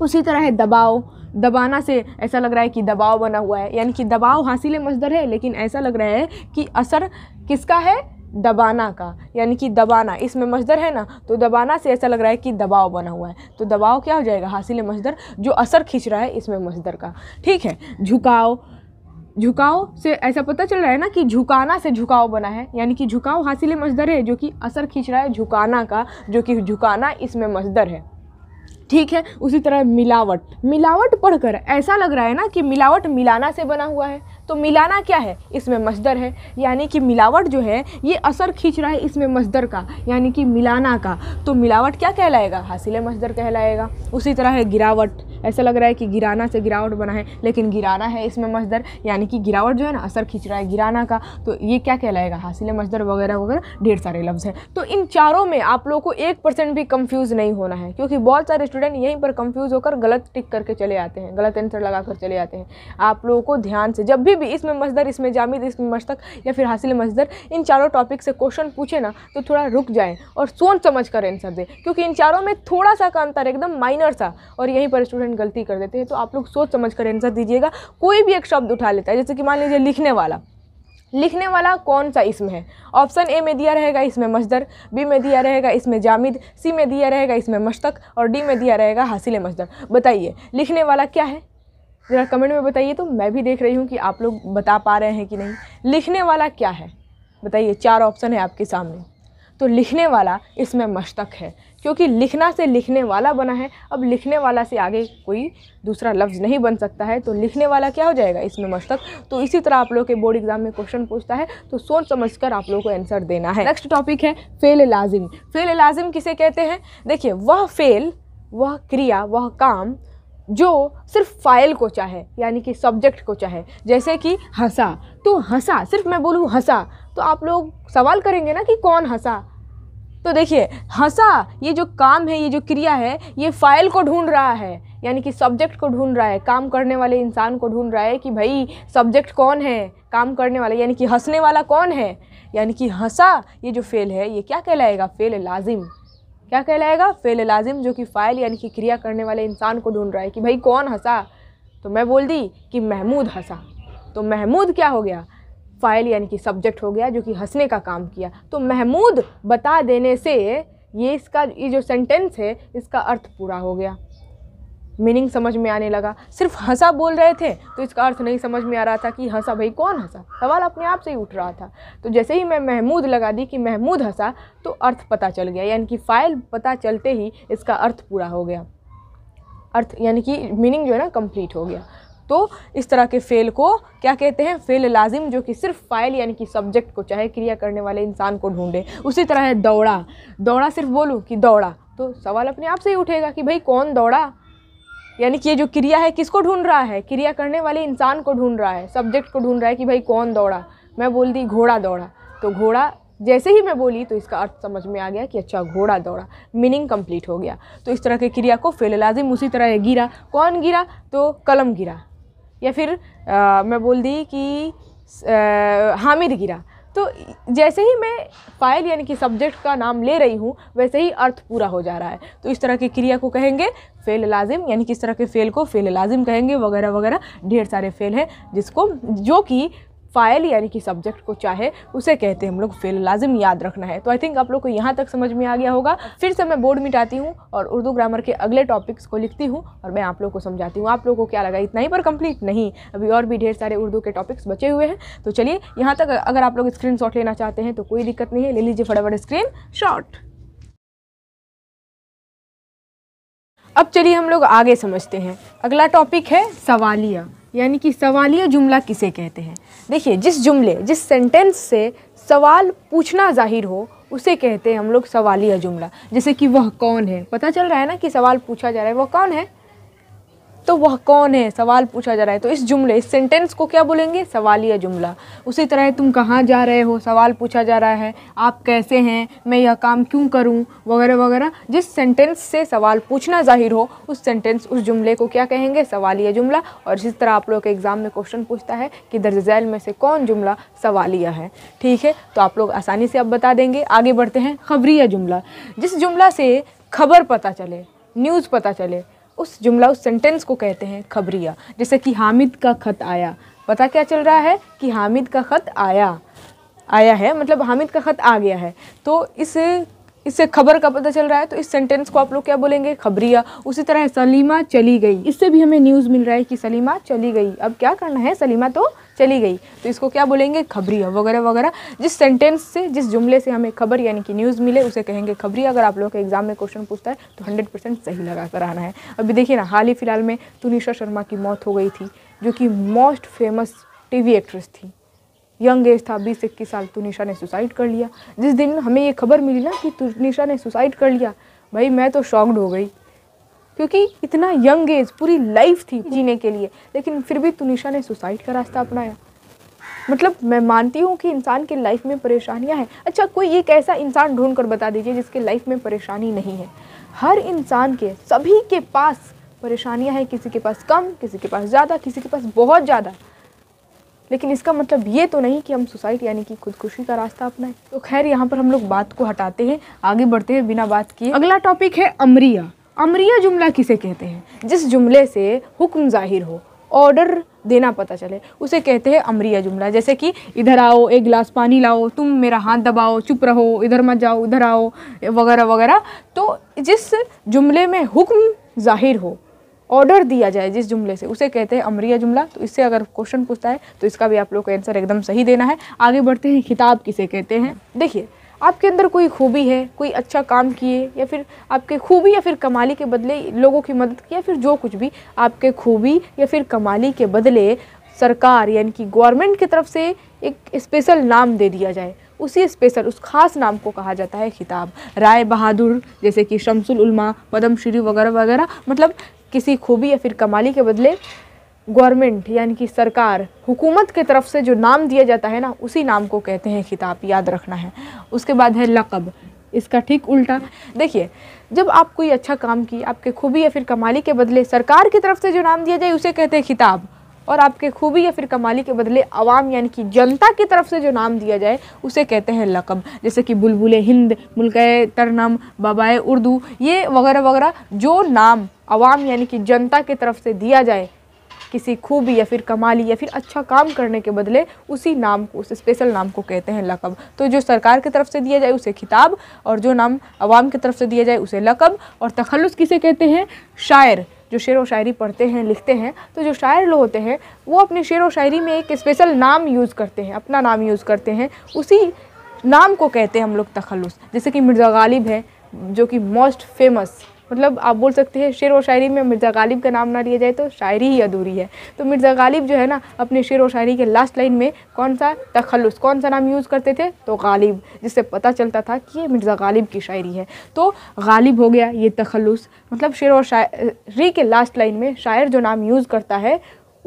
उसी तरह है दबाव दबाना से ऐसा लग रहा है कि दबाव बना हुआ है यानी कि दबाव हासिल मजदर है लेकिन ऐसा लग रहा है कि असर किसका है दबाना का यानी कि दबाना इसमें मजदर है ना तो दबाना से ऐसा लग रहा है कि दबाव बना हुआ है तो दबाव क्या हो जाएगा हासिल मजदर जो असर खींच रहा है इसमें मजदर का ठीक है झुकाव झुकाव से ऐसा पता चल रहा है ना कि झुकाना से झुकाव बना है यानी कि झुकाव हासिल मजदर है जो कि असर खींच रहा है झुकाना का जो कि झुकाना इसमें मजदर है ठीक है उसी तरह मिलावट मिलावट पढ़कर ऐसा लग रहा है ना कि मिलावट मिलाना से बना हुआ है तो मिलाना क्या है इसमें मजदर है यानी कि मिलावट जो है ये असर खींच रहा है इसमें मजदर का यानी कि मिलाना का तो मिलावट क्या कहलाएगा हासिल मजदर कहलाएगा उसी तरह है गिरावट ऐसा लग रहा है कि गिराना से गिरावट बना है लेकिन गिराना है इसमें मजदर यानी कि गिरावट जो है ना असर खींच रहा है गिराना का तो ये क्या कहलाएगा हासिल मजदर वगैरह वगैरह ढेर सारे लफ्ज़ हैं तो इन चारों में आप लोगों को एक परसेंट भी कंफ्यूज़ नहीं होना है क्योंकि बहुत सारे स्टूडेंट यहीं पर कंफ्यूज़ होकर गलत टिक करके चले आते हैं गलत आंसर लगा कर चले आते हैं आप लोगों को ध्यान से जब भी कभी भी इसमें मजदर इसमें जामिद इसमें मशतक या फिर हासिल मजदर इन चारों टॉपिक से क्वेश्चन पूछे ना तो थोड़ा रुक जाएँ और सोच समझ कर आंसर दें क्योंकि इन चारों में थोड़ा सा का अंतर एकदम माइनर सा और यहीं पर स्टूडेंट गलती कर देते हैं तो आप लोग सोच समझ कर आंसर दीजिएगा कोई भी एक शब्द उठा लेता है जैसे कि मान लीजिए लिखने वाला लिखने वाला कौन सा इसमें है ऑप्शन ए में दिया रहेगा इसमें मजदर बी में दिया रहेगा इसमें जामिद सी में दिया रहेगा इसमें मशतक और डी में दिया रहेगा हासिल मजदर बताइए लिखने वाला क्या है ज़रा कमेंट में बताइए तो मैं भी देख रही हूँ कि आप लोग बता पा रहे हैं कि नहीं लिखने वाला क्या है बताइए चार ऑप्शन है आपके सामने तो लिखने वाला इसमें मशतक है क्योंकि लिखना से लिखने वाला बना है अब लिखने वाला से आगे कोई दूसरा लफ्ज़ नहीं बन सकता है तो लिखने वाला क्या हो जाएगा इसमें मशतक तो इसी तरह आप लोग के बोर्ड एग्जाम में क्वेश्चन पूछता है तो सोच समझ कर आप लोग को आंसर देना है नेक्स्ट टॉपिक है फेल लाजिम फेल लाजिम किसे कहते हैं देखिए वह फेल वह क्रिया वह काम जो सिर्फ फाइल को चाहे यानी कि सब्जेक्ट को चाहे जैसे कि हंसा तो हंसा सिर्फ मैं बोलूँ हंसा तो आप लोग सवाल करेंगे ना कि कौन हंसा तो देखिए हंसा ये जो काम है ये जो क्रिया है ये फाइल को ढूंढ रहा है यानी कि सब्जेक्ट को ढूंढ रहा है काम करने वाले इंसान को ढूंढ रहा है कि भाई सब्जेक्ट कौन है काम करने वाला यानी कि हंसने वाला कौन है यानी कि हंसा ये जो फेल है ये क्या कहलाएगा फेल लाजिम क्या कहलाएगा फेल लाजिम जो कि फ़ाइल यानी कि क्रिया करने वाले इंसान को ढूंढ रहा है कि भाई कौन हंसा तो मैं बोल दी कि महमूद हंसा तो महमूद क्या हो गया फ़ाइल यानी कि सब्जेक्ट हो गया जो कि हंसने का काम किया तो महमूद बता देने से ये इसका ये जो सेंटेंस है इसका अर्थ पूरा हो गया मीनिंग समझ में आने लगा सिर्फ हंसा बोल रहे थे तो इसका अर्थ नहीं समझ में आ रहा था कि हंसा भाई कौन हंसा सवाल अपने आप से ही उठ रहा था तो जैसे ही मैं महमूद लगा दी कि महमूद हंसा तो अर्थ पता चल गया यानी कि फ़ाइल पता चलते ही इसका अर्थ पूरा हो गया अर्थ यानी कि मीनिंग जो है ना कंप्लीट हो गया तो इस तरह के फ़ेल को क्या कहते हैं फ़ेल लाजिम जो कि सिर्फ फ़ाइल यानी कि सब्जेक्ट को चाहे क्रिया करने वाले इंसान को ढूंढे उसी तरह है दौड़ा दौड़ा सिर्फ बोलूँ कि दौड़ा तो सवाल अपने आप से ही उठेगा कि भाई कौन दौड़ा यानी कि ये जो क्रिया है किसको ढूंढ रहा है क्रिया करने वाले इंसान को ढूंढ रहा है सब्जेक्ट को ढूंढ रहा है कि भाई कौन दौड़ा मैं बोल दी घोड़ा दौड़ा तो घोड़ा जैसे ही मैं बोली तो इसका अर्थ समझ में आ गया कि अच्छा घोड़ा दौड़ा मीनिंग कंप्लीट हो गया तो इस तरह के क्रिया को फेल लाजिम उसी तरह गिरा कौन गिरा तो कलम गिरा या फिर आ, मैं बोल दी कि आ, हामिद गिरा तो जैसे ही मैं फाइल यानी कि सब्जेक्ट का नाम ले रही हूँ वैसे ही अर्थ पूरा हो जा रहा है तो इस तरह की क्रिया को कहेंगे फ़ेल लाजिम यानी कि इस तरह के फ़ेल को फ़ेल लाजिम कहेंगे वगैरह वगैरह ढेर सारे फ़ेल हैं जिसको जो कि फ़ाइल यानी कि सब्जेक्ट को चाहे उसे कहते हैं हम लोग फेल लाजिम याद रखना है तो आई थिंक आप लोग को यहाँ तक समझ में आ गया होगा फिर से मैं बोर्ड मिटाती हूँ और उर्दू ग्रामर के अगले टॉपिक्स को लिखती हूँ और मैं आप लोग को समझाती हूँ आप लोग को क्या लगा इतना ही पर कंप्लीट नहीं अभी और भी ढेर सारे उर्दू के टॉपिक्स बचे हुए हैं तो चलिए यहाँ तक अगर आप लोग स्क्रीन लेना चाहते हैं तो कोई दिक्कत नहीं है ले लीजिए फटाफट स्क्रीन अब चलिए हम लोग आगे समझते हैं अगला टॉपिक है सवालिया यानी कि सवालिया जुमला किसे कहते हैं देखिए जिस जुमले जिस सेंटेंस से सवाल पूछना जाहिर हो उसे कहते हैं हम लोग सवालिया जुमला जैसे कि वह कौन है पता चल रहा है ना कि सवाल पूछा जा रहा है वह कौन है तो वह कौन है सवाल पूछा जा रहा है तो इस जुमले इस सेंटेंस को क्या बोलेंगे सवालिया जुमला उसी तरह तुम कहाँ जा रहे हो सवाल पूछा जा रहा है आप कैसे हैं मैं यह काम क्यों करूँ वगैरह वगैरह जिस सेंटेंस से सवाल पूछना जाहिर हो उस सेंटेंस उस जुमले को क्या कहेंगे सवालिया जुमला और जिस तरह आप लोग के एग्ज़ाम में क्वेश्चन पूछता है कि दर्ज झैल में से कौन जुमला सवालिया है ठीक है तो आप लोग आसानी से आप बता देंगे आगे बढ़ते हैं खबरिया जुमला जिस जुमला से खबर पता चले न्यूज़ पता चले उस जुमला उस सेंटेंस को कहते हैं खबरिया जैसे कि हामिद का ख़त आया पता क्या चल रहा है कि हामिद का ख़त आया आया है मतलब हामिद का ख़त आ गया है तो इस इससे खबर का पता चल रहा है तो इस सेंटेंस को आप लोग क्या बोलेंगे खबरिया उसी तरह सलीमा चली गई इससे भी हमें न्यूज़ मिल रहा है कि सलीमा चली गई अब क्या करना है सलीमा तो चली गई तो इसको क्या बोलेंगे खबरिया वगैरह वगैरह जिस सेंटेंस से जिस जुमले से हमें खबर यानी कि न्यूज़ मिले उसे कहेंगे खबरिया अगर आप लोगों के एग्जाम में क्वेश्चन पूछता है तो हंड्रेड सही लगा कर आना है अभी देखिए ना हाल ही फिलहाल में तुनिशा शर्मा की मौत हो गई थी जो कि मोस्ट फेमस टी एक्ट्रेस थी यंग एज था बीस इक्कीस साल तुनिशा ने सुसाइड कर लिया जिस दिन हमें ये खबर मिली ना कि तुनिशा ने सुसाइड कर लिया भाई मैं तो शॉक्ड हो गई क्योंकि इतना यंग एज पूरी लाइफ थी जीने के लिए लेकिन फिर भी तुनिशा ने सुसाइड का रास्ता अपनाया मतलब मैं मानती हूँ कि इंसान के लाइफ में परेशानियाँ हैं अच्छा कोई एक ऐसा इंसान ढूंढ कर बता दीजिए जिसके लाइफ में परेशानी नहीं है हर इंसान के सभी के पास परेशानियाँ हैं किसी के पास कम किसी के पास ज़्यादा किसी के पास बहुत ज़्यादा लेकिन इसका मतलब ये तो नहीं कि हम सुसाइड यानी कि खुदकुशी का रास्ता अपनाएं तो खैर यहाँ पर हम लोग बात को हटाते हैं आगे बढ़ते हैं बिना बात किए अगला टॉपिक है अमरिया अमरिया जुमला किसे कहते हैं जिस जुमले से हुक्म ज़ाहिर हो ऑर्डर देना पता चले उसे कहते हैं अमरिया जुमला जैसे कि इधर आओ एक गिलास पानी लाओ तुम मेरा हाथ दबाओ चुप रहो इधर मत जाओ उधर आओ वगैरह वगैरह तो जिस जुमले में हुक्म ज़ाहिर हो ऑर्डर दिया जाए जिस जुमले से उसे कहते हैं अमरिया जुमला तो इससे अगर क्वेश्चन पूछता है तो इसका भी आप लोग को आंसर एकदम सही देना है आगे बढ़ते हैं खिताब किसे कहते हैं देखिए आपके अंदर कोई खूबी है कोई अच्छा काम किए या फिर आपके खूबी या फिर कमाली के बदले लोगों की मदद की या फिर जो कुछ भी आपके खूबी या फिर कमाली के बदले सरकार यानी कि गवर्नमेंट की तरफ से एक स्पेशल नाम दे दिया जाए उसी स्पेशल उस खास नाम को कहा जाता है खिताब राय बहादुर जैसे कि शमसुल उलमा पदम श्री वगैरह वगैरह मतलब किसी खूबी या फिर कमाली के बदले गवर्नमेंट यानी कि सरकार हुकूमत के तरफ से जो नाम दिया जाता है ना उसी नाम को कहते हैं खिताब याद रखना है उसके बाद है लक़ब इसका ठीक उल्टा देखिए जब आप कोई अच्छा काम की आपके खूबी या फिर कमाली के बदले सरकार की तरफ से जो नाम दिया जाए उसे कहते हैं खिताब और आपके खूबी या फिर कमाली के बदले आवाम यानी कि जनता की तरफ से जो नाम दिया जाए उसे कहते हैं लकब जैसे कि बुलबुल हिंद मुल्क तरनम बबाए उर्दू ये वगैरह वगैरह जो नाम आवाम यानी कि जनता की तरफ से दिया जाए किसी खूबी या फिर कमाली या फिर अच्छा काम करने के बदले उसी नाम को उस स्पेशल नाम को कहते हैं लकब तो जो सरकार की तरफ से दिया जाए उसे खिताब और जो नाम आवाम की तरफ से दिया जाए उसे लकब और तखलस किसे कहते हैं शायर जो शेर व शायरी पढ़ते हैं लिखते हैं तो जो शायर लोग होते हैं वो अपने शेर व शायरी में एक स्पेशल नाम यूज़ करते हैं अपना नाम यूज़ करते हैं उसी नाम को कहते हैं हम लोग तखलस जैसे कि मिर्ज़ा गालिब है जो कि मोस्ट फेमस मतलब आप बोल सकते हैं शेर व शायरी में मिर्ज़ा गालिब का नाम ना लिया जाए तो शायरी ही अधूरी है तो मिर्ज़ा गालिब जो है ना अपने शेर व शायरी के लास्ट लाइन में कौन सा तखलस कौन सा नाम यूज़ करते थे तो गालिब जिससे पता चलता था कि ये मिर्ज़ा गालिब की शायरी है तो गालिब हो गया ये तखलुस मतलब शेर व शायरी के लास्ट लाइन में शायर जो नाम यूज़ करता है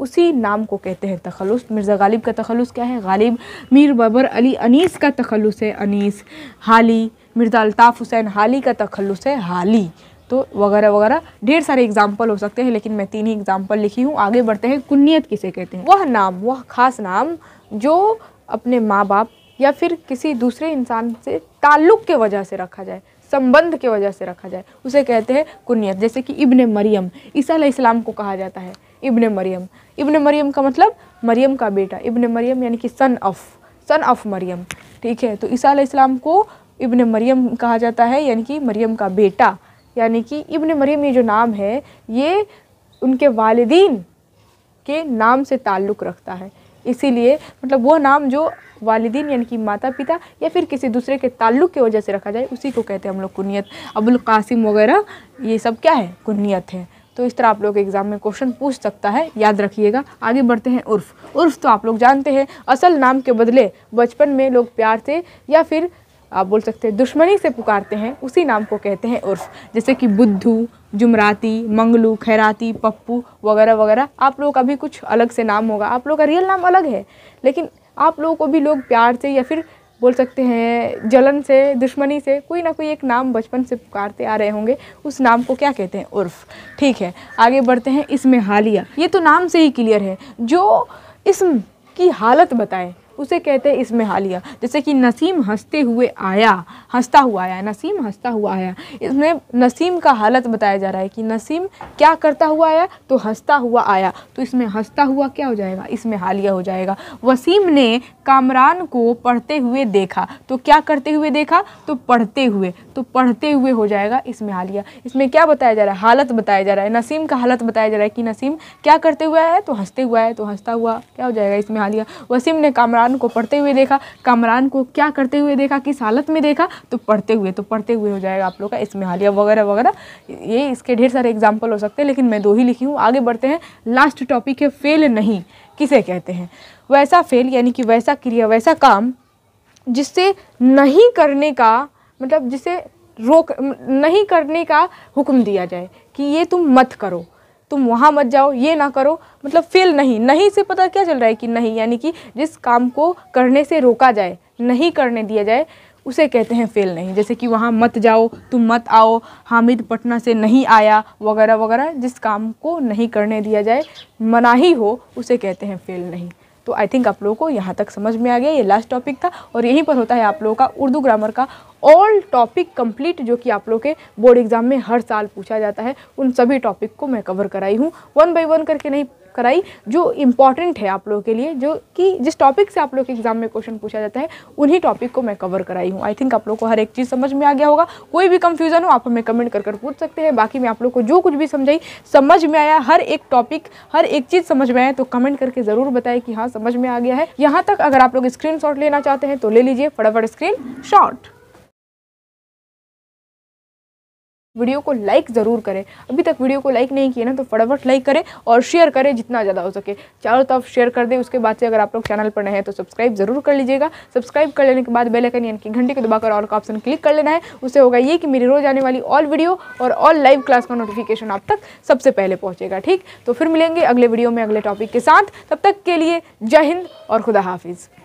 उसी नाम को कहते हैं तखलुस मिर्ज़ा गालिब का तखलुस क्या है गालिब मीर बाबर अली अनीस का तखलुस है अनीस हाली मिर्ज़ा अल्ताफ़ हुसैन हाली का तखलुस है हाली तो वगैरह वगैरह ढेर सारे एग्जाम्पल हो सकते हैं लेकिन मैं तीन ही एग्जाम्पल लिखी हूँ आगे बढ़ते हैं कुन्नीत किसे कहते हैं वह नाम वह खास नाम जो अपने माँ बाप या फिर किसी दूसरे इंसान से ताल्लुक़ के वजह से रखा जाए संबंध के वजह से रखा जाए उसे कहते हैं कुनियत जैसे कि इब्ने मरियम ईसा इस्लाम को कहा जाता है इब्ने मरियम इब्ने मरियम का मतलब मरियम का बेटा इब्ने मरियम यानी कि सन ऑफ सन ऑफ मरियम ठीक है तो ईसा इस्लाम को इब्ने मरियम कहा जाता है यानी कि मरियम का बेटा यानी कि इब्न मरियम ये जो नाम है ये उनके वालदीन के नाम से ताल्लुक़ रखता है इसीलिए मतलब वह नाम जो वालदीन यानी कि माता पिता या फिर किसी दूसरे के ताल्लुक़ की वजह से रखा जाए उसी को कहते हैं हम लोग कुनीत अबुल कासिम वगैरह ये सब क्या है कुनीत है तो इस तरह आप लोग एग्ज़ाम में क्वेश्चन पूछ सकता है याद रखिएगा आगे बढ़ते हैं उर्फ उर्फ तो आप लोग जानते हैं असल नाम के बदले बचपन में लोग प्यार से या फिर आप बोल सकते हैं दुश्मनी से पुकारते हैं उसी नाम को कहते हैं उर्फ जैसे कि बुद्धू जुमराती मंगलू खैराती पप्पू वगैरह वगैरह आप लोगों का भी कुछ अलग से नाम होगा आप लोगों का रियल नाम अलग है लेकिन आप लोगों को भी लोग प्यार से या फिर बोल सकते हैं जलन से दुश्मनी से कोई ना कोई एक नाम बचपन से पुकारते आ रहे होंगे उस नाम को क्या कहते हैं उर्फ ठीक है आगे बढ़ते हैं इसमें हालिया ये तो नाम से ही क्लियर है जो इसम की हालत बताए उसे कहते हैं इसमें हालिया जैसे कि नसीम हंसते हुए आया हंसता हुआ आया नसीम हंसता हुआ आया इसमें नसीम का हालत बताया जा रहा है कि नसीम क्या करता हुआ आया तो हंसता हुआ आया तो इसमें हंसता हुआ क्या हो जाएगा इसमें हालिया हो जाएगा वसीम ने कामरान को पढ़ते हुए देखा तो क्या करते हुए देखा तो पढ़ते हुए तो पढ़ते हुए हो जाएगा इसमें हालिया इसमें क्या बताया जा रहा है हालत बताया जा रहा है नसीम का हालत बताया जा रहा है कि नसीम क्या करते हुए है तो हंसते हुआ है तो हंसता हुआ क्या हो जाएगा इसमें हालिया वसीम ने कामरान को पढ़ते हुए देखा कामरान को क्या करते हुए देखा किस हालत में देखा तो पढ़ते हुए तो पढ़ते हुए हो जाएगा आप लोग का इसमें हालिया वगैरह वगैरह ये इसके ढेर सारे एग्जाम्पल हो सकते हैं लेकिन मैं दो ही लिखी हूँ आगे बढ़ते हैं लास्ट टॉपिक है फेल नहीं किसे कहते हैं वैसा फेल यानी कि वैसा क्रिया वैसा काम जिससे नहीं करने का मतलब जिसे रोक नहीं करने का हुक्म दिया जाए कि ये तुम मत करो तुम वहाँ मत जाओ ये ना करो मतलब फेल नहीं नहीं से पता क्या चल रहा है कि नहीं यानी कि जिस काम को करने से रोका जाए नहीं करने दिया जाए उसे कहते हैं फेल नहीं जैसे कि वहाँ मत जाओ तुम मत आओ हामिद पटना से नहीं आया वगैरह वगैरह जिस काम को नहीं करने दिया जाए मनाही हो उसे कहते हैं फेल नहीं तो आई थिंक आप लोगों को यहाँ तक समझ में आ गया ये लास्ट टॉपिक था और यहीं पर होता है आप लोगों का उर्दू ग्रामर का ऑल टॉपिक कंप्लीट जो कि आप लोग के बोर्ड एग्ज़ाम में हर साल पूछा जाता है उन सभी टॉपिक को मैं कवर कराई हूँ वन बाई वन करके नहीं कराई जो इंपॉर्टेंट है आप लोगों के लिए जो कि जिस टॉपिक से आप लोग के एग्जाम में क्वेश्चन पूछा जाता है उन्हीं टॉपिक को मैं कवर कराई हूँ आई थिंक आप लोग को हर एक चीज़ समझ में आ गया होगा कोई भी कंफ्यूजन हो आप हमें कमेंट कर कर पूछ सकते हैं बाकी मैं आप लोग को जो कुछ भी समझाई समझ में आया हर एक टॉपिक हर एक चीज़ समझ में आए तो कमेंट करके ज़रूर बताएं कि हाँ समझ में आ गया है यहाँ तक अगर आप लोग स्क्रीन लेना चाहते हैं तो ले लीजिए फटाफट स्क्रीन शॉट वीडियो को लाइक ज़रूर करें अभी तक वीडियो को लाइक नहीं किए ना तो फटाफट लाइक करें और शेयर करें जितना ज़्यादा हो सके चारों तरफ शेयर कर दें उसके बाद से अगर आप लोग चैनल पर नए हैं तो सब्सक्राइब ज़रूर कर लीजिएगा सब्सक्राइब कर लेने के बाद बेलाइकन यानी कि घंटी को दबाकर ऑल का ऑप्शन क्लिक कर लेना है उससे होगा ये कि मेरी रोज़ आने वाली ऑल वीडियो और ऑल लाइव क्लास का नोटिफिकेशन आप तक सबसे पहले पहुँचेगा ठीक तो फिर मिलेंगे अगले वीडियो में अगले टॉपिक के साथ तब तक के लिए जय हिंद और खुदा हाफिज़